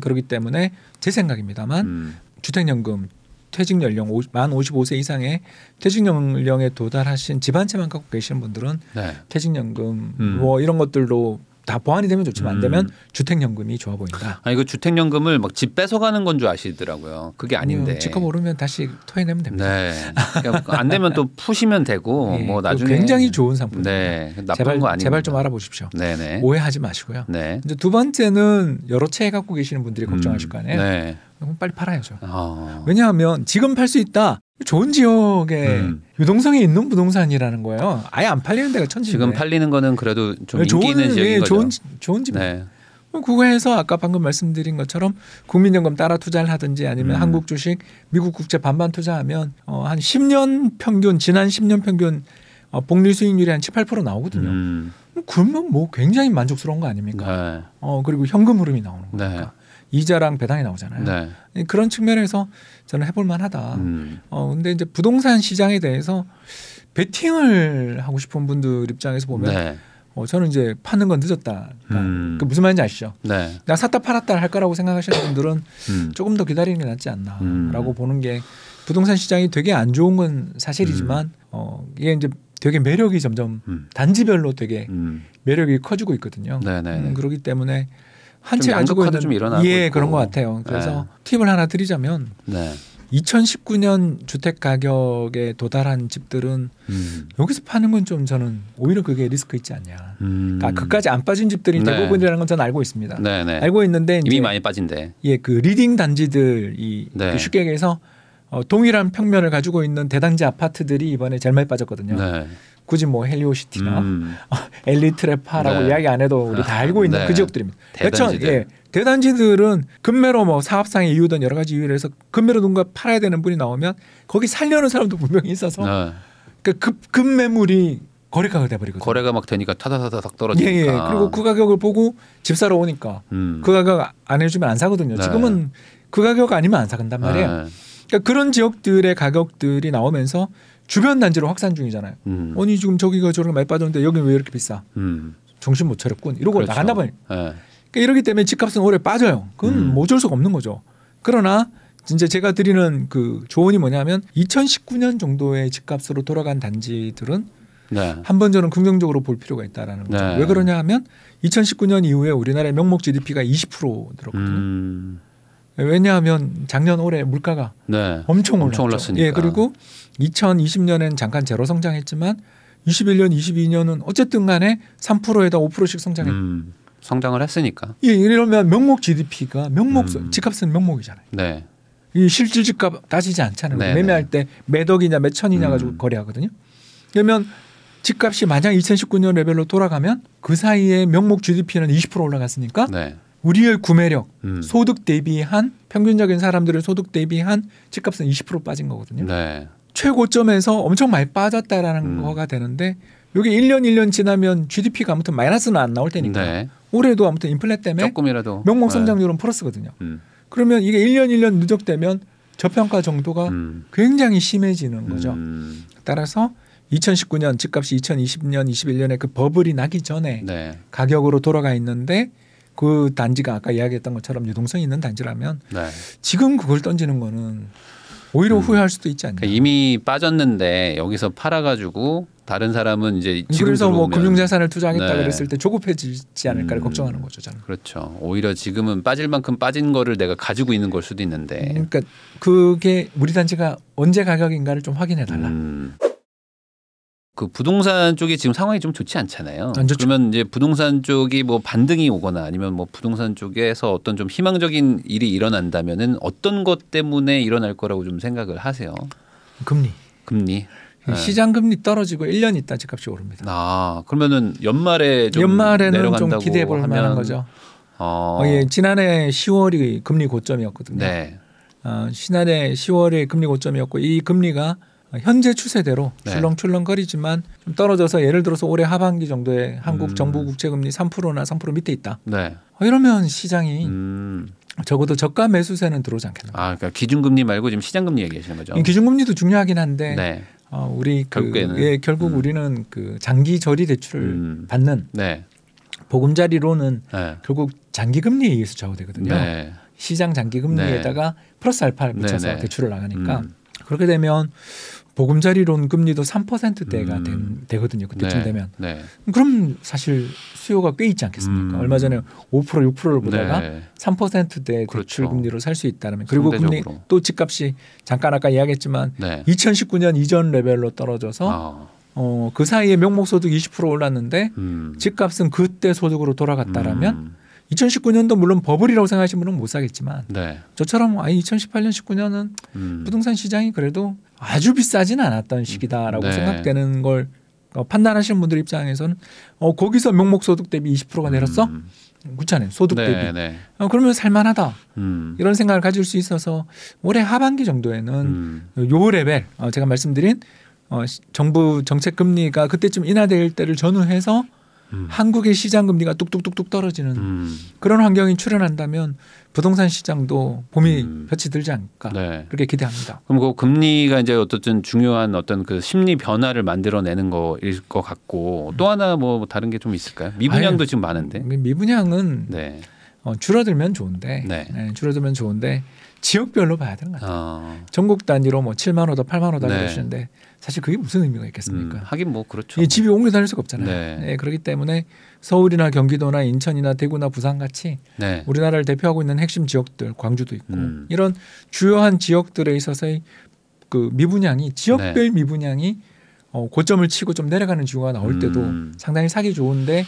그렇기 때문에 제 생각입니다만 음. 주택연금 퇴직 연령 만 55세 이상의 퇴직 연령에 도달하신 집안 채만 갖고 계시는 분들은 네. 퇴직연금 음. 뭐 이런 것들로 다 보완이 되면 좋지만 안 음. 되면 주택연금이 좋아 보인다. 아니 그 주택연금을 막 집 뺏어가는 건 줄 아시더라고요. 그게 아닌데. 음, 직업 오르면 다시 토해내면 됩니다. 네. 그러니까 안 되면 또 푸시면 되고 네. 뭐 그 나중에 굉장히 좋은 상품. 네. 나쁜 제발, 거 아니고. 제발 좀 알아보십시오. 네네. 네. 오해하지 마시고요. 네. 이제 두 번째는 여러 채 갖고 계시는 분들이 음. 걱정하실 거 아니에요. 네. 그럼 빨리 팔아야죠. 어. 왜냐하면 지금 팔 수 있다. 좋은 지역에 음. 유동성이 있는 부동산이라는 거예요. 아예 안 팔리는 데가 천지. 지금 팔리는 거는 그래도 좀 네, 좋은, 있는 지역인 예, 거죠. 좋은 좋은 집. 네. 그거 에서 아까 방금 말씀드린 것처럼 국민연금 따라 투자를 하든지 아니면 음. 한국 주식, 미국 국채 반반 투자하면 어, 한 10년 평균 지난 10년 평균 어, 복리 수익률이 한 7, 8% 나오거든요. 음. 그러면 뭐 굉장히 만족스러운 거 아닙니까? 네. 어 그리고 현금 흐름이 나오는 거니까. 네. 이자랑 배당이 나오잖아요. 네. 예, 그런 측면에서 저는 해볼 만하다. 음. 어 근데 이제 부동산 시장에 대해서 베팅을 하고 싶은 분들 입장에서 보면 네. 어, 저는 이제 파는 건 늦었다. 그러니까 음. 그 무슨 말인지 아시죠? 네. 나 샀다 팔았다 할 거라고 생각하시는 분들은 음. 조금 더 기다리는 게 낫지 않나라고 음. 보는 게 부동산 시장이 되게 안 좋은 건 사실이지만 음. 어, 이게 이제 되게 매력이 점점 음. 단지별로 되게 매력이 커지고 있거든요. 네, 네, 네. 그러기 때문에 한치 안고 있는 좀 일어나고 예 있고. 그런 것 같아요. 그래서 네. 팁을 하나 드리자면 네. 2019년 주택 가격에 도달한 집들은 음. 여기서 파는 건 좀 저는 오히려 그게 리스크 있지 않냐. 그러니까 음. 그러니까 그까지 안 빠진 집들이 네. 대부분이라는 건 저는 알고 있습니다. 네, 네. 알고 있는데 이미 많이 빠진데. 예, 그 리딩 단지들이 네. 그 쉽게 얘해서 어, 동일한 평면을 가지고 있는 대단지 아파트들이 이번에 제일 많이 빠졌거든요. 네. 굳이 뭐 헬리오시티나 음. 어, 엘리트레파라고 네. 이야기 안 해도 우리 다 알고 있는 네. 그 지역들입니다. 대단지들. 천 예. 대단지들은 금매로 뭐 사업상의 이유든 여러 가지 이유를 해서 금매로 누군가 팔아야 되는 분이 나오면 거기 살려는 사람도 분명히 있어서 네. 그러니 급, 급매물이 거래가가 돼버리거든요. 거래가 막 되니까 타다다닥 떨어지니까. 예, 예. 그리고 그 가격을 보고 집 사러 오니까 음. 그 가격 안 해주면 안 사거든요. 네. 지금은 그 가격 아니면 안 사간단 말이에요. 네. 그러니까 그런 지역들의 가격들이 나오면서 주변 단지로 확산 중이잖아요. 음. 아니 지금 저기가 저렇게 많이 빠졌는데 여기는 왜 이렇게 비싸? 음. 정신 못 차렸군. 이러고 그렇죠. 나간다 보니. 예. 그러니까 이러기 때문에 집값은 오래 빠져요. 그건 음. 뭐 어쩔 수가 없는 거죠. 그러나 진짜 제가 드리는 그 조언이 뭐냐면 2019년 정도의 집값으로 돌아간 단지들은 네. 한번 저는 긍정적으로 볼 필요가 있다라는 거죠. 네. 왜 그러냐 하면 2019년 이후에 우리나라의 명목 GDP가 20% 늘었거든요. 음. 왜냐하면 작년 올해 물가가 네. 엄청, 엄청 올랐죠. 올랐으니까. 예, 그리고 2020년엔 잠깐 제로 성장했지만 21년, 22년은 어쨌든 간에 3%에다 5%씩 성장했 음, 성장을 했으니까. 예, 이러면 명목 GDP가 명목 음. 집값은 명목이잖아요. 네. 이 실질 집값 따지지 않잖아요. 네네. 매매할 네. 때매 억이냐 매 천이냐 가지고 음. 거래하거든요. 그러면 집값이 만약 2019년 레벨로 돌아가면 그 사이에 명목 GDP는 20% 올라갔으니까 네. 우리의 구매력, 음. 소득 대비한 평균적인 사람들의 소득 대비한 집값은 20% 빠진 거거든요. 네. 최고점에서 엄청 많이 빠졌다라는 음. 거가 되는데 이게 1년 1년 지나면 GDP가 아무튼 마이너스는 안 나올 테니까 네. 올해도 아무튼 인플레 때문에 조금이라도 명목 성장률은 네. 플러스거든요. 음. 그러면 이게 1년 1년 누적되면 저평가 정도가 음. 굉장히 심해지는 거죠. 음. 따라서 2019년 집값이 2020년 21년에 그 버블이 나기 전에 네. 가격으로 돌아가 있는데 그 단지가 아까 이야기했던 것처럼 유동성 이 있는 단지라면 네. 지금 그걸 던지는 거는 오히려 음. 후회할 수도 있지 않냐. 그러니까 이미 빠졌는데 여기서 팔아가지고 다른 사람은 이제 지금 그래서 뭐 들어오면. 뭐 금융자산을 투자하겠다 네. 그랬을 때 조급해지지 않을까를 음. 걱정하는 거죠, 저는. 그렇죠. 오히려 지금은 빠질 만큼 빠진 거를 내가 가지고 있는 걸 수도 있는데. 그러니까 그게 우리 단지가 언제 가격인가를 좀 확인해 달라. 음. 그 부동산 쪽이 지금 상황이 좀 좋지 않잖아요. 좋죠. 그러면 이제 부동산 쪽이 뭐 반등이 오거나 아니면 뭐 부동산 쪽에서 어떤 좀 희망적인 일이 일어난다면은 어떤 것 때문에 일어날 거라고 좀 생각을 하세요? 금리. 금리. 그 네. 시장 금리 떨어지고 1년 있다 집값이 오릅니다. 아 그러면은 연말에 좀 연말에는 좀 기대해 볼 만한 거죠. 어. 어, 예, 지난해 10월이 금리 고점이었거든요. 네. 어, 지난해 10월에 금리 고점이었고 이 금리가 아, 현재 추세대로 네. 출렁출렁거리지만 좀 떨어져서 예를 들어서 올해 하반기 정도에 한국 음. 정부 국채금리 3%나 3% 밑에 있다. 네. 어, 이러면 시장이 음. 적어도 저가 매수세는 들어오지 않겠나. 아, 그러니까 기준금리 말고 지금 시장금리 얘기하시는 거죠. 음, 기준금리도 중요하긴 한데 네. 어, 우리 그 결국에는 그, 예, 결국 음. 우리는 그 장기 저리 대출을 음. 받는 네. 보금자리로는 네. 결국 장기금리에 의해서 좌우되거든요. 네. 시장 장기금리에다가 네. 플러스 알파를 붙여서 대출을 나가니까 음. 그렇게 되면 보금자리론 금리도 3%대가 음. 되거든요. 그때쯤 네. 되면. 네. 그럼 사실 수요가 꽤 있지 않겠습니까? 음. 얼마 전에 5% 6%를 보다가 네. 3%대 그렇죠. 대 금리로 살 수 있다면 라 그리고 상대적으로. 금리 또 집값이 잠깐 아까 이야기했지만 2019년 이전 레벨로 떨어져서 아. 어, 그 사이에 명목 소득 20% 올랐는데 음. 집값은 그때 소득으로 돌아갔다라면 2019년도 음. 물론 버블이라고 생각하시는 분은 못 사겠지만 네. 저처럼 아니 2018년 19년은 음. 부동산 시장이 그래도 아주 비싸진 않았던 시기다라고 음. 네. 생각되는 걸 어, 판단하시는 분들 입장에서는 어, 거기서 명목 소득 대비 20%가 내렸어? 음. 그렇잖아요. 소득 네, 대비. 네. 어, 그러면 살만하다. 음. 이런 생각을 가질 수 있어서 올해 하반기 정도에는 음. 요 레벨 어, 제가 말씀드린 어, 정부 정책 금리가 그때쯤 인하될 때를 전후해서 음. 한국의 시장 금리가 뚝뚝뚝뚝 떨어지는 음. 그런 환경이 출현한다면 부동산 시장도 봄이 음. 볕이 들지 않을까 네. 그렇게 기대합니다. 그럼 그 금리가 이제 어쨌든 중요한 어떤 그 심리 변화를 만들어내는 거일 것 같고 음. 또 하나 뭐 다른 게 좀 있을까요? 미분양도 아유, 지금 많은데 음, 미분양은 네. 어, 줄어들면 좋은데 네. 네, 줄어들면 좋은데 지역별로 봐야 되는 거같요 어. 전국 단위로 뭐 7만 호다 8만 호다 네. 그러시는데 사실 그게 무슨 의미가 있겠습니까? 음, 하긴 뭐 그렇죠. 이 집이 옮겨 다닐 수가 없잖아요. 네. 네. 그렇기 때문에 서울이나 경기도나 인천이나 대구나 부산 같이 네. 우리나라를 대표하고 있는 핵심 지역들, 광주도 있고 음. 이런 주요한 지역들에 있어서의 그 미분양이 지역별 네. 미분양이 어, 고점을 치고 좀 내려가는 지구가 나올 때도 음. 상당히 사기 좋은데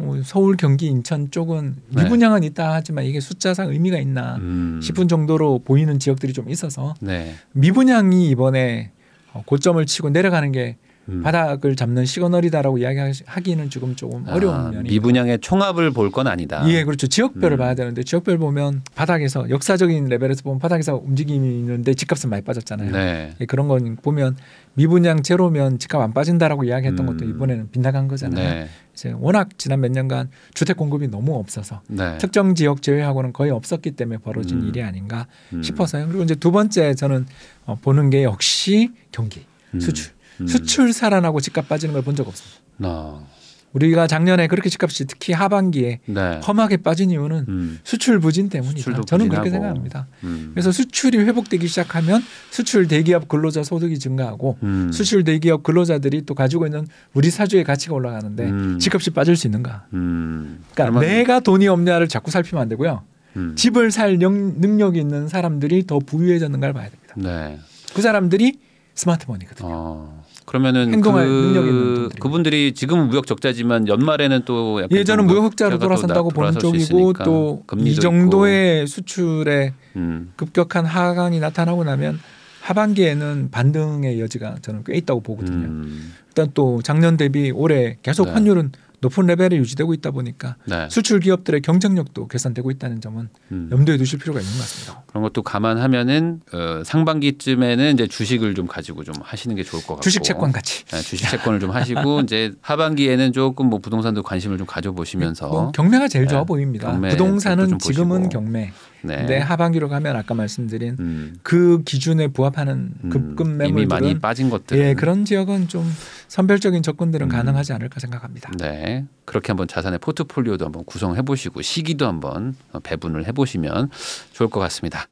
어, 서울, 경기, 인천 쪽은 네. 미분양은 있다 하지만 이게 숫자상 의미가 있나 음. 싶은 정도로 보이는 지역들이 좀 있어서 네. 미분양이 이번에 어, 고점을 치고 내려가는 게 음. 바닥을 잡는 시그널이다라고 이야기하기는 조금 조금 아, 어려운 면이 미분양의 총합을 볼 건 아니다. 예, 그렇죠. 지역별을 음. 봐야 되는데 지역별 보면 바닥에서 역사적인 레벨에서 보면 바닥에서 움직임이 있는데 집값은 많이 빠졌잖아요. 네. 예, 그런 건 보면 미분양제로면 집값 안 빠진다라고 이야기했던 음. 것도 이번에는 빗나간 거잖아요. 네. 이제 워낙 지난 몇 년간 주택 공급이 너무 없어서 네. 특정 지역 제외하고는 거의 없었기 때문에 벌어진 음. 일이 아닌가 음. 싶어서요. 그리고 이제 두 번째 저는 어, 보는 게 역시 경기 음. 수출 음. 수출 살아나고 집값 빠지는 걸 본 적 없습니다. 어. 우리가 작년에 그렇게 집값이 특히 하반기에 네. 험하게 빠진 이유는 음. 수출 부진 때문이다. 저는 그렇게 생각합니다. 음. 그래서 수출이 회복되기 시작하면 수출 대기업 근로자 소득이 증가하고 음. 수출 대기업 근로자들이 또 가지고 있는 우리 사주의 가치가 올라가는데 음. 집값이 빠질 수 있는가? 음. 그러니까 내가 돈이 없냐를 자꾸 살피면 안 되고요. 음. 집을 살 능력이 있는 사람들이 더 부유해졌는가를 봐야 됩니다. 네. 그 사람들이 스마트폰이거든요. 어. 그러면은 행동할 그, 능력 있는 분들이. 그분들이 지금은 무역 적자지만 연말에는 또 예전은 무역 흑자로 돌아선다고 보는 쪽이고 또 이 정도의 있고. 수출에 음. 급격한 하강이 나타나고 나면 하반기에는 반등의 여지가 저는 꽤 있다고 보거든요. 음. 일단 또 작년 대비 올해 계속 네. 환율은 높은 레벨에 유지되고 있다 보니까 네. 수출 기업들의 경쟁력도 개선되고 있다는 점은 음. 염두에 두실 필요가 있는 것 같습니다. 그런 것도 감안하면은 어, 상반기쯤에는 이제 주식을 좀 가지고 좀 하시는 게 좋을 것 같고 주식 채권 같이 네, 주식 채권을 좀 하시고 이제 하반기에는 조금 뭐 부동산도 관심을 좀 가져보시면서 네, 뭐 경매가 제일 좋아 네, 보입니다. 부동산은 지금은 경매 네. 내 하반기로 가면 아까 말씀드린 음. 그 기준에 부합하는 음. 급급 음. 매물들은 많이 빠진 것들 예 그런 지역은 좀 선별적인 접근들은 음. 가능하지 않을까 생각합니다. 네 그렇게 한번 자산의 포트폴리오도 한번 구성해 보시고 시기도 한번 배분을 해 보시면 좋을 것 같습니다.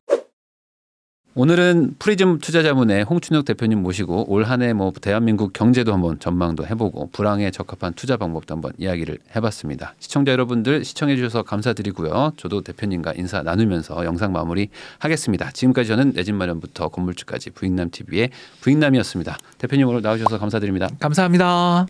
오늘은 프리즘 투자자문의 홍춘혁 대표님 모시고 올 한 해 뭐 대한민국 경제도 한번 전망도 해보고 불황에 적합한 투자 방법도 한번 이야기를 해봤습니다. 시청자 여러분들 시청해 주셔서 감사드리고요. 저도 대표님과 인사 나누면서 영상 마무리 하겠습니다. 지금까지 저는 내 집 마련부터 건물주까지 부인남 TV의 부인남이었습니다. 대표님 오늘 나오셔서 감사드립니다. 감사합니다.